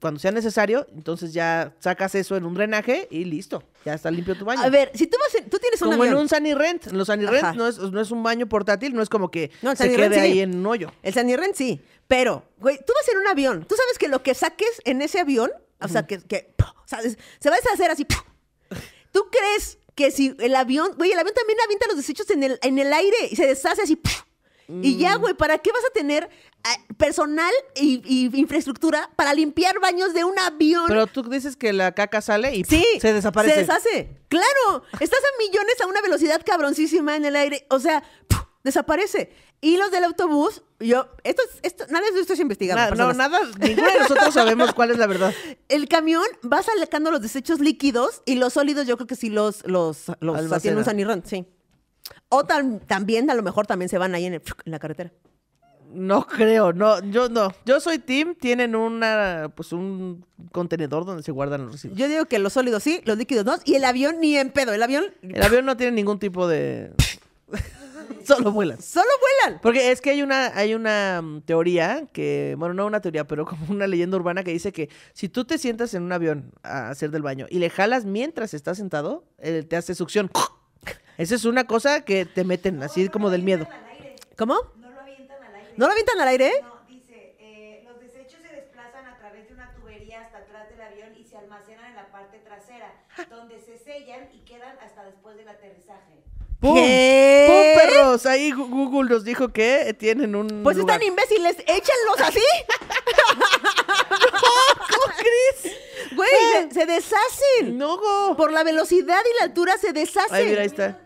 cuando sea necesario, entonces ya sacas eso en un drenaje y listo, ya está limpio tu baño. A ver, si tú vas tú tienes un como en un Sunny Rent. los Sunny no es, no es un baño portátil, no es como que se quede ahí en un hoyo. El Sunny Rent sí, pero güey, tú vas en un avión, tú sabes que lo que saques en ese avión, o sea, que, se va a deshacer así. ¿Tú crees que si el avión, güey, el avión también avienta los desechos en el en el aire y se deshace así? Y ya, mm. güey, ¿para qué vas a tener eh, personal y, infraestructura para limpiar baños de un avión? Pero tú dices que la caca sale y se desaparece. Se deshace. Claro, estás a millones a una velocidad cabroncísima en el aire. O sea, desaparece. Y los del autobús, yo, esto, esto nada de esto es investigado. no, nada, ninguno de nosotros [laughs] sabemos cuál es la verdad. El camión va sacando los desechos líquidos y los sólidos, yo creo que sí los, los, los un sanirrón, sí. O también, a lo mejor también se van ahí en, la carretera. No creo, no, yo no. Yo soy Team, tienen una, pues un contenedor donde se guardan los residuos. Yo digo que los sólidos sí, los líquidos no, y el avión ni en pedo. El avión. El avión no tiene ningún tipo de. [laughs] Solo vuelan. Solo vuelan. Porque es que hay una, hay una mm, teoría que, bueno, no una teoría, pero [laughs] como una leyenda urbana que dice que si tú te sientas en un avión a hacer del baño y le jalas mientras estás sentado, él eh, te hace succión. Esa es una cosa que te meten así como del miedo. ¿Cómo? No lo avientan al aire. ¿No lo avientan al aire? No, dice, eh, los desechos se desplazan a través de una tubería hasta atrás del avión y se almacenan en la parte trasera, donde se sellan y quedan hasta después del aterrizaje. ¡Pum! ¿Qué? ¡Pum, perros! Ahí Google nos dijo que tienen un. Pues están imbéciles, échenlos así. ¡No, Chris! Güey, se, se, deshacen. No, Por la velocidad y la altura se deshacen. Ahí, mira, ahí está.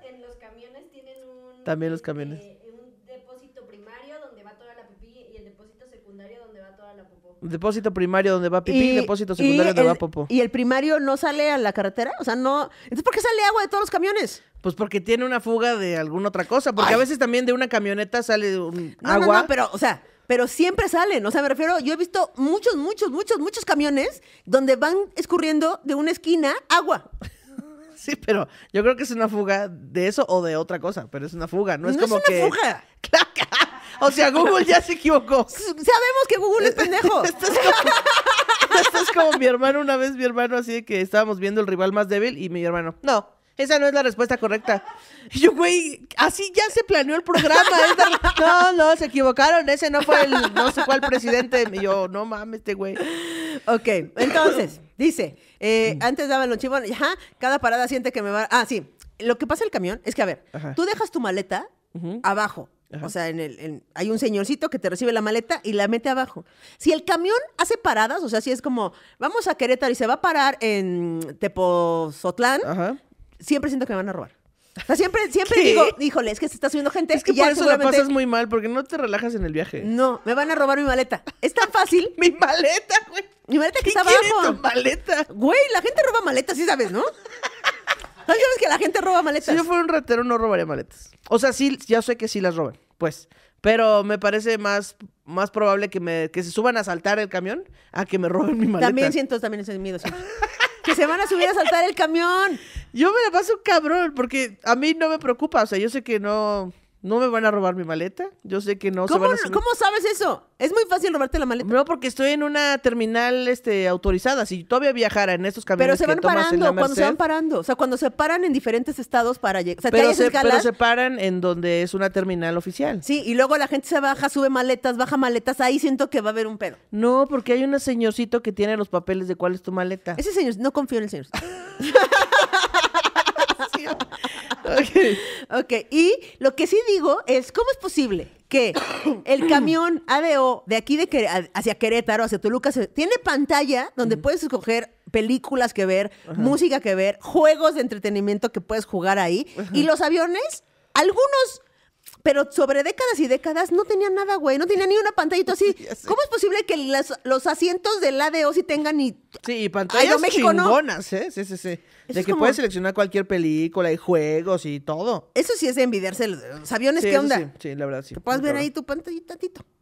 También los este, camiones. un depósito primario donde va toda la pipí y el depósito secundario donde va toda la popó. Depósito primario donde va pipí y, depósito secundario donde va popó. ¿Y el primario no sale a la carretera? O sea, no. Entonces, ¿por qué sale agua de todos los camiones? Pues porque tiene una fuga de alguna otra cosa. Porque a veces también de una camioneta sale un agua. pero, o sea, pero siempre salen. O sea, me refiero, yo he visto muchos, muchos, muchos, muchos camiones donde van escurriendo de una esquina agua. [laughs] sí, pero yo creo que es una fuga de eso o de otra cosa, pero es una fuga, no, es como es una que... fuga. [laughs] o sea, Google ya se equivocó. [laughs] Sabemos que Google es pendejo. Esto es como, mi hermano una vez, mi hermano así que estábamos viendo el rival más débil y mi hermano, no, esa no es la respuesta correcta. Y yo, güey, así ya se planeó el programa. No, no, se equivocaron. Ese no fue el, no sé cuál presidente. Y yo, no mames, este güey. Ok, entonces. Dice, eh, mm. antes daban los chivos, cada parada siente que me va. Ah, sí. Lo que pasa el camión es que, a ver, tú dejas tu maleta abajo. O sea, en el, hay un señorcito que te recibe la maleta y la mete abajo. Si el camión hace paradas, o sea, si es como, vamos a Querétaro y se va a parar en Tepozotlán, siempre siento que me van a robar. O sea, siempre, siempre digo, híjole, es que se está subiendo gente. Es que por eso la pasas muy mal, porque no te relajas en el viaje. No, me van a robar mi maleta. Es tan fácil. [laughs] Mi maleta, güey. Mi maleta que está abajo. maleta? Güey, la gente roba maletas, sí sabes, ¿no? sabes que la gente roba maletas? Si yo fuera un ratero, no robaría maletas. O sea, sí, ya sé que sí las roban, pues. Pero me parece más, más probable que, me, que se suban a saltar el camión a que me roben mi maleta. También siento, también ese miedo. que se van a subir a saltar el camión. Yo me la paso cabrón, porque a mí no me preocupa. O sea, yo sé que no no me van a robar mi maleta. Yo sé que no ¿Cómo, ¿Cómo sabes eso? Es muy fácil robarte la maleta. No, porque estoy en una terminal este, autorizada. Si todavía viajara en estos camiones Pero se van parando, cuando se van parando. O sea, cuando se paran en diferentes estados para llegar. O sea, pero, se, pero se paran en donde es una terminal oficial. Sí, y luego la gente se baja, sube maletas, baja maletas. Ahí siento que va a haber un pedo. No, porque hay un señorcito que tiene los papeles de cuál es tu maleta. Ese señor, no confío en el señor. [laughs] [laughs] ok, y lo que sí digo es, ¿cómo es posible que el camión ADO de aquí de hacia Querétaro, hacia Toluca, tiene pantalla donde puedes escoger películas que ver, música que ver, juegos de entretenimiento que puedes jugar ahí, y los aviones, algunos pero sobre décadas y décadas no tenía nada, güey. No tenía ni una pantallita así. [laughs] ¿Cómo es posible que los asientos del ADO sí tengan ni. Sí, pantallas chingonas, ¿eh? Sí, sí, sí. de que puedes seleccionar cualquier película y juegos y todo. Eso sí es de envidiarse. Los aviones, ¿qué onda? Sí, la verdad, sí. Te puedes ver ahí tu pantallita,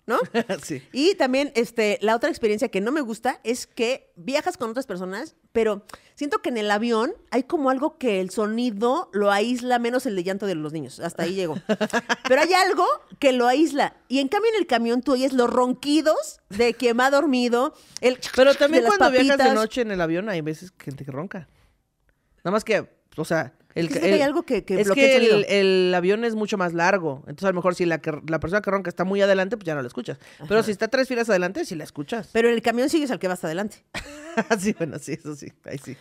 ¿no? [laughs] sí. Y también, este, la otra experiencia que no me gusta es que viajas con otras personas, pero siento que en el avión hay como algo que el sonido lo aísla, menos el de llanto de los niños. Hasta ahí llego. [laughs] Pero hay algo que lo aísla. Y en cambio en el camión tú oyes los ronquidos de quien ha dormido. El [laughs] pero también cuando viajas de noche en el avión hay veces gente que ronca. Nada más que, o sea, hay algo que, es que el, avión es mucho más largo. Entonces, a lo mejor si la, la persona que ronca está muy adelante, pues ya no la escuchas. Pero si está tres filas adelante, sí la escuchas. Pero en el camión sigues al que vas adelante. [laughs] sí, bueno, sí, eso sí. Ahí sí.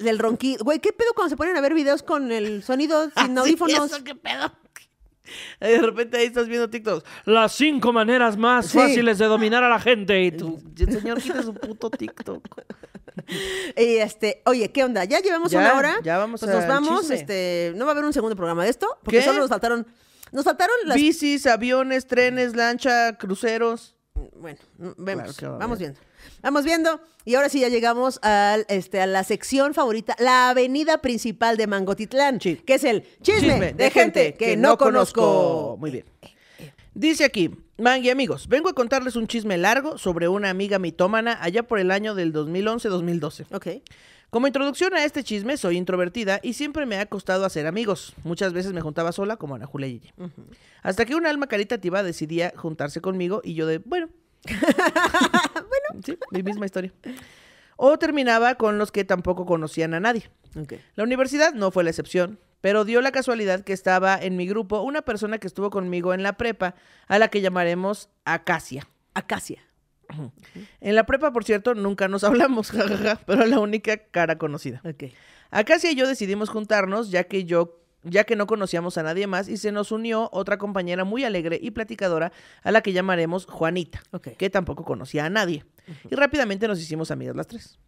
del ronquido. Güey, ¿qué pedo cuando se ponen a ver videos con el sonido [laughs] sin audífonos? qué pedo? De repente ahí estás viendo TikToks. Las cinco maneras más fáciles de dominar a la gente. Y tú, [laughs] señor, quita su puto TikTok. [laughs] y este, oye, ¿qué onda? Ya llevamos una hora. Ya vamos pues nos vamos. Este, no va a haber un segundo programa de esto. Porque solo nos faltaron. Nos faltaron las. Bicis, aviones, trenes, lancha, cruceros. Bueno, mm, vamos viendo. Vamos viendo. Y ahora sí ya llegamos este, a la sección favorita, la avenida principal de Mangotitlán, que es el chisme, de, gente, que, no conozco. Muy bien. Eh, eh, eh. Dice aquí, Mangui, amigos, vengo a contarles un chisme largo sobre una amiga mitómana allá por el año del 2011-2012. Ok. Como introducción a este chisme, soy introvertida y siempre me ha costado hacer amigos. Muchas veces me juntaba sola como Ana Julia y Hasta que un alma caritativa decidía juntarse conmigo y yo de, bueno. [laughs] bueno. Sí, mi misma historia. O terminaba con los que tampoco conocían a nadie. La universidad no fue la excepción, pero dio la casualidad que estaba en mi grupo una persona que estuvo conmigo en la prepa, a la que llamaremos Acacia. Acacia. En la prepa, por cierto, nunca nos [laughs] hablamos, pero la única cara conocida. Okay. Acacia y yo decidimos juntarnos, ya que yo ya que no conocíamos a nadie más y se nos unió otra compañera muy alegre y platicadora a la que llamaremos Juanita, que tampoco conocía a nadie. Y rápidamente nos hicimos amigas las tres.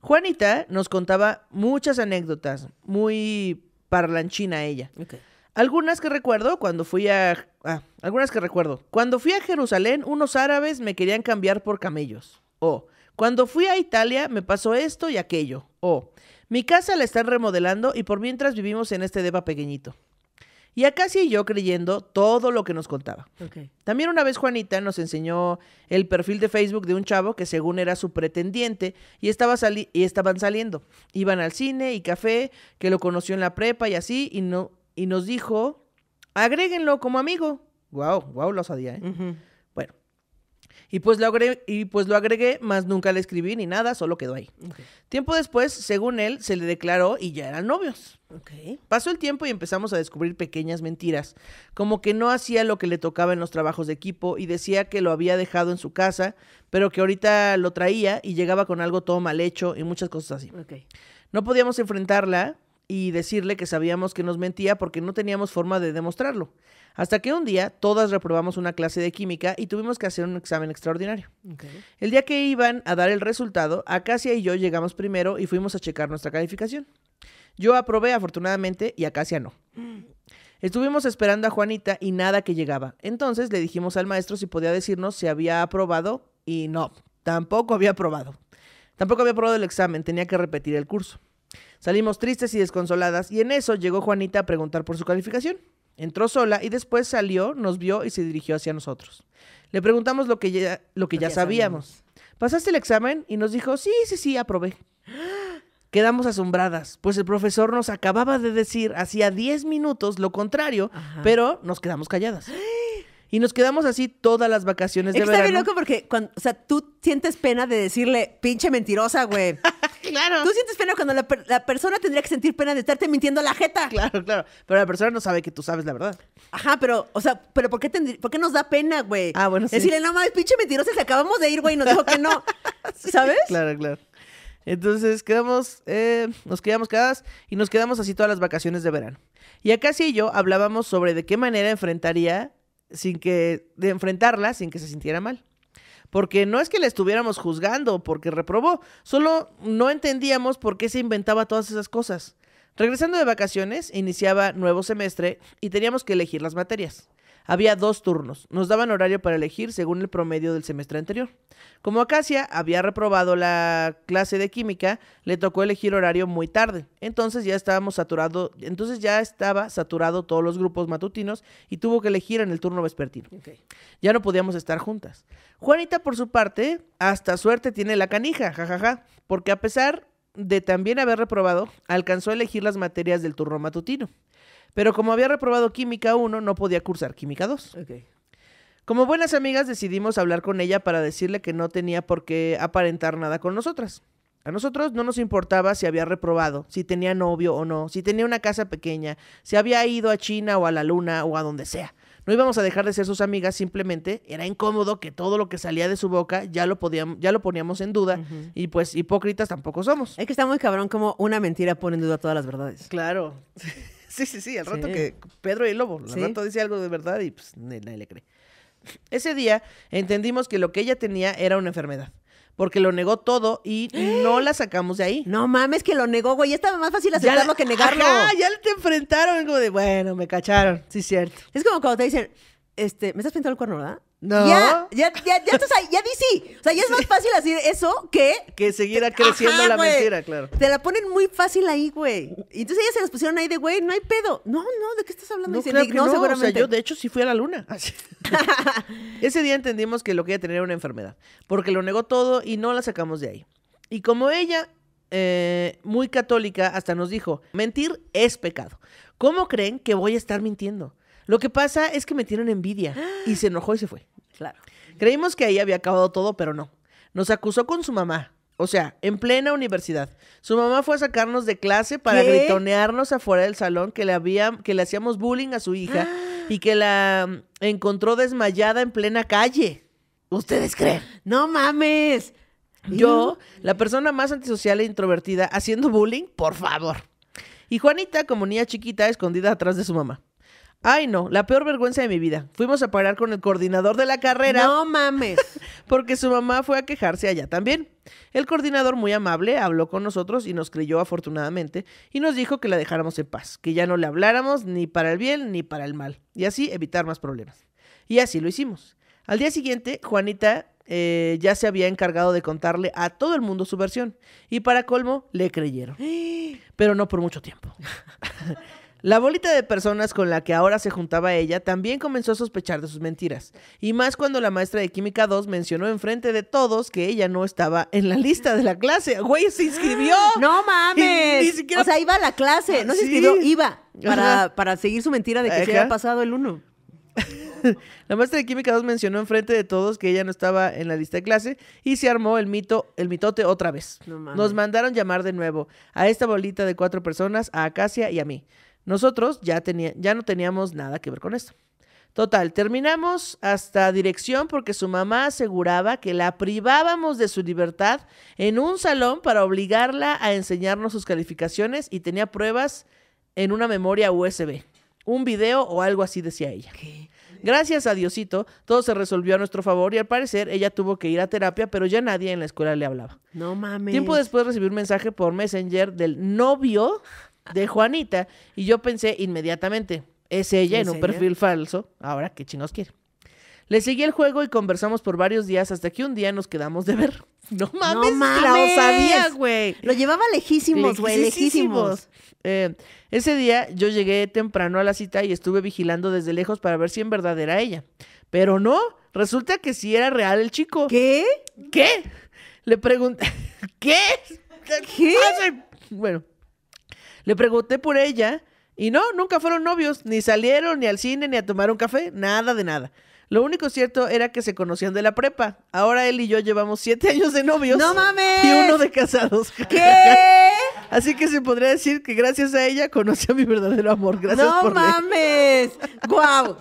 Juanita nos contaba muchas anécdotas, muy parlanchina ella. Algunas que recuerdo cuando fui a... Ah, algunas que recuerdo. Cuando fui a Jerusalén, unos árabes me querían cambiar por camellos. O, cuando fui a Italia, me pasó esto y aquello. O, mi casa la están remodelando y por mientras vivimos en este deba pequeñito. Y acá sí yo creyendo todo lo que nos contaba. También una vez Juanita nos enseñó el perfil de Facebook de un chavo que según era su pretendiente y, estaba y estaban saliendo. Iban al cine y café, que lo conoció en la prepa y así, y no, y nos dijo, agréguenlo como amigo. Guau, wow, lo sabía, ¿eh? Bueno, y pues, lo agregué, y pues lo agregué, más nunca le escribí ni nada, solo quedó ahí. Tiempo después, según él, se le declaró y ya eran novios. Pasó el tiempo y empezamos a descubrir pequeñas mentiras, como que no hacía lo que le tocaba en los trabajos de equipo y decía que lo había dejado en su casa, pero que ahorita lo traía y llegaba con algo todo mal hecho y muchas cosas así. No podíamos enfrentarla y decirle que sabíamos que nos mentía porque no teníamos forma de demostrarlo. Hasta que un día todas reprobamos una clase de química y tuvimos que hacer un examen extraordinario. El día que iban a dar el resultado, Acacia y yo llegamos primero y fuimos a checar nuestra calificación. Yo aprobé afortunadamente y Acacia no. Estuvimos esperando a Juanita y nada que llegaba. Entonces le dijimos al maestro si podía decirnos si había aprobado y no, tampoco había aprobado. Tampoco había aprobado el examen, tenía que repetir el curso. Salimos tristes y desconsoladas y en eso llegó Juanita a preguntar por su calificación. Entró sola y después salió, nos vio y se dirigió hacia nosotros. Le preguntamos lo que ya, lo que ya, sabíamos. ¿Pasaste el examen? Y nos dijo, sí, sí, sí, aprobé. Quedamos asombradas, pues el profesor nos acababa de decir hacía 10 minutos lo contrario, pero nos quedamos calladas. Y nos quedamos así todas las vacaciones de verano. Está bien loco porque, cuando, o sea, tú sientes pena de decirle, pinche mentirosa, güey. [laughs] Claro. Tú sientes pena cuando la, persona tendría que sentir pena de estarte mintiendo la jeta. Claro, claro. Pero la persona no sabe que tú sabes la verdad. Ajá, pero, o sea, pero ¿por qué, nos da pena, güey? Ah, bueno, sí. Decirle, no mames, pinche mentirosa, se acabamos de ir, güey, y nos dijo que no. [laughs] ¿Sabes? Claro, claro. Entonces quedamos, eh, nos quedamos quedadas y nos quedamos así todas las vacaciones de verano. Y acá sí y yo hablábamos sobre de qué manera enfrentaría sin que, de enfrentarla sin que se sintiera mal porque no es que le estuviéramos juzgando porque reprobó, solo no entendíamos por qué se inventaba todas esas cosas. Regresando de vacaciones, iniciaba nuevo semestre y teníamos que elegir las materias. Había dos turnos. Nos daban horario para elegir según el promedio del semestre anterior. Como Acacia había reprobado la clase de química, le tocó elegir horario muy tarde. Entonces ya estábamos saturado, entonces ya estaba saturado todos los grupos matutinos y tuvo que elegir en el turno vespertino. Ya no podíamos estar juntas. Juanita, por su parte, hasta suerte tiene la canija, jajaja, porque a pesar de también haber reprobado, alcanzó a elegir las materias del turno matutino. Pero como había reprobado Química 1, no podía cursar Química 2. Como buenas amigas decidimos hablar con ella para decirle que no tenía por qué aparentar nada con nosotras. A nosotros no nos importaba si había reprobado, si tenía novio o no, si tenía una casa pequeña, si había ido a China o a la luna o a donde sea. No íbamos a dejar de ser sus amigas, simplemente era incómodo que todo lo que salía de su boca ya lo, podíamos, ya lo poníamos en duda y pues hipócritas tampoco somos. Es que está muy cabrón como una mentira pone en duda todas las verdades. Claro. [laughs] Sí, sí, sí, al rato que Pedro y el Lobo, al rato dice algo de verdad y pues nadie le cree. Ese día entendimos que lo que ella tenía era una enfermedad. Porque lo negó todo y no la sacamos de ahí. No mames, que lo negó, güey. Estaba más fácil aceptarlo que negarlo. Ya, ya te enfrentaron. Como de, bueno, me cacharon. Sí, cierto. Es como cuando te dicen, este, me estás pintando el cuerno, ¿verdad? No. Ya, ya, ya, ya, ya di sí. O sea, ya es más fácil decir eso que. Que seguirá creciendo la mentira, claro. Te la ponen muy fácil ahí, güey. Y entonces ellas se las pusieron ahí de, güey, no hay pedo. No, no, ¿de qué estás hablando? No, no, seguramente. O sea, yo de hecho sí fui a la luna. [laughs] [laughs] Ese día entendimos que lo que ella tenía era una enfermedad. Porque lo negó todo y no la sacamos de ahí. Y como ella, eh, muy católica, hasta nos dijo: mentir es pecado. ¿Cómo creen que voy a estar mintiendo? Lo que pasa es que me tienen envidia [gasps] y se enojó y se fue. Claro. Creímos que ahí había acabado todo, pero no. Nos acusó con su mamá. O sea, en plena universidad. Su mamá fue a sacarnos de clase para gritonearnos afuera del salón que le, que le hacíamos bullying a su hija [gasps] y que la encontró desmayada en plena calle. ¿Ustedes creen? ¡No mames! Yo, la persona más antisocial e introvertida, haciendo bullying, por favor. Y Juanita, como niña chiquita, escondida atrás de su mamá. Ay, no, la peor vergüenza de mi vida. Fuimos a parar con el coordinador de la carrera. No mames. [laughs] porque su mamá fue a quejarse allá también. El coordinador, muy amable, habló con nosotros y nos creyó afortunadamente y nos dijo que la dejáramos en paz, que ya no le habláramos ni para el bien ni para el mal, y así evitar más problemas. Y así lo hicimos. Al día siguiente, Juanita eh, ya se había encargado de contarle a todo el mundo su versión, y para colmo, le creyeron. [gasps] Pero no por mucho tiempo. La bolita de personas con la que ahora se juntaba ella también comenzó a sospechar de sus mentiras, y más cuando la maestra de Química 2 mencionó enfrente de todos que ella no estaba en la lista de la clase. Güey, se inscribió. [gasps] No mames. O sea, iba a la clase, no se inscribió, iba para, seguir su mentira de que se había pasado el 1. [laughs] la maestra de Química 2 mencionó enfrente de todos que ella no estaba en la lista de clase y se armó el mito, el mitote otra vez. Nos mandaron llamar de nuevo a esta bolita de cuatro personas, a Acacia y a mí. Nosotros ya, tenía, ya no teníamos nada que ver con esto. Total, terminamos hasta dirección porque su mamá aseguraba que la privábamos de su libertad en un salón para obligarla a enseñarnos sus calificaciones y tenía pruebas en una memoria USB, un video o algo así decía ella. Gracias a Diosito, todo se resolvió a nuestro favor y al parecer ella tuvo que ir a terapia, pero ya nadie en la escuela le hablaba. No mames. Tiempo después recibí un mensaje por Messenger del novio de Juanita. Y yo pensé inmediatamente, es ella en un perfil falso. Ahora, ¿qué chingos quiere? Le seguí el juego y conversamos por varios días hasta que un día nos quedamos de ver. [laughs] No mames, no mames. Lo sabía, güey. Lo llevaba lejísimos, güey, lejísimos. Eh, ese día yo llegué temprano a la cita y estuve vigilando desde lejos para ver si en verdad era ella. Pero no, resulta que sí era real el chico. ¿Qué? ¿Qué? Le pregunté. [laughs] ¿Qué? ¿Qué? Bueno, le pregunté por ella y no, nunca fueron novios, ni salieron, ni al cine, ni a tomar un café, nada de nada. Lo único cierto era que se conocían de la prepa. Ahora él y yo llevamos siete [laughs] años de novios. ¡No mames! Y uno de casados. ¿Qué? [laughs] Así que se podría decir que gracias a ella conocí a mi verdadero amor. Gracias ¡No mames! ¡Guau!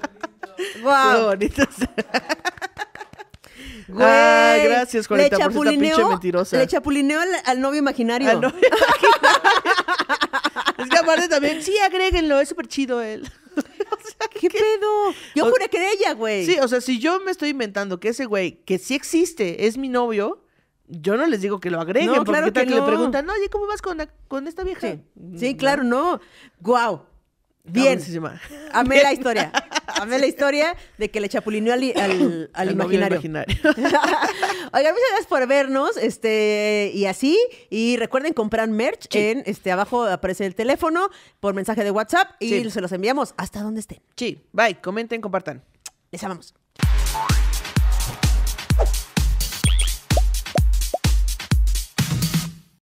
¡Guau! ¡Qué [laughs] ah, gracias, Juanita, por Le chapulineo Al novio imaginario también, sí, agréguenlo, es súper chido él. [laughs] O sea, ¿Qué, pedo? Yo juré que era ella, güey. Sí, o sea, si yo me estoy inventando que ese güey, que sí existe, es mi novio, yo no les digo que lo agreguen, porque tal que, le preguntan, no, ¿cómo vas con, esta vieja? Sí, mm, claro, no. Guau. Wow. Bien. Amé la historia. Amé la historia de que le chapulineó al, al, al imaginario. [laughs] Oigan, muchas gracias por vernos. Este, y así. Y recuerden comprar merch en este abajo aparece el teléfono por mensaje de WhatsApp y se los enviamos hasta donde estén. Sí. Bye. Comenten, compartan. Les amamos.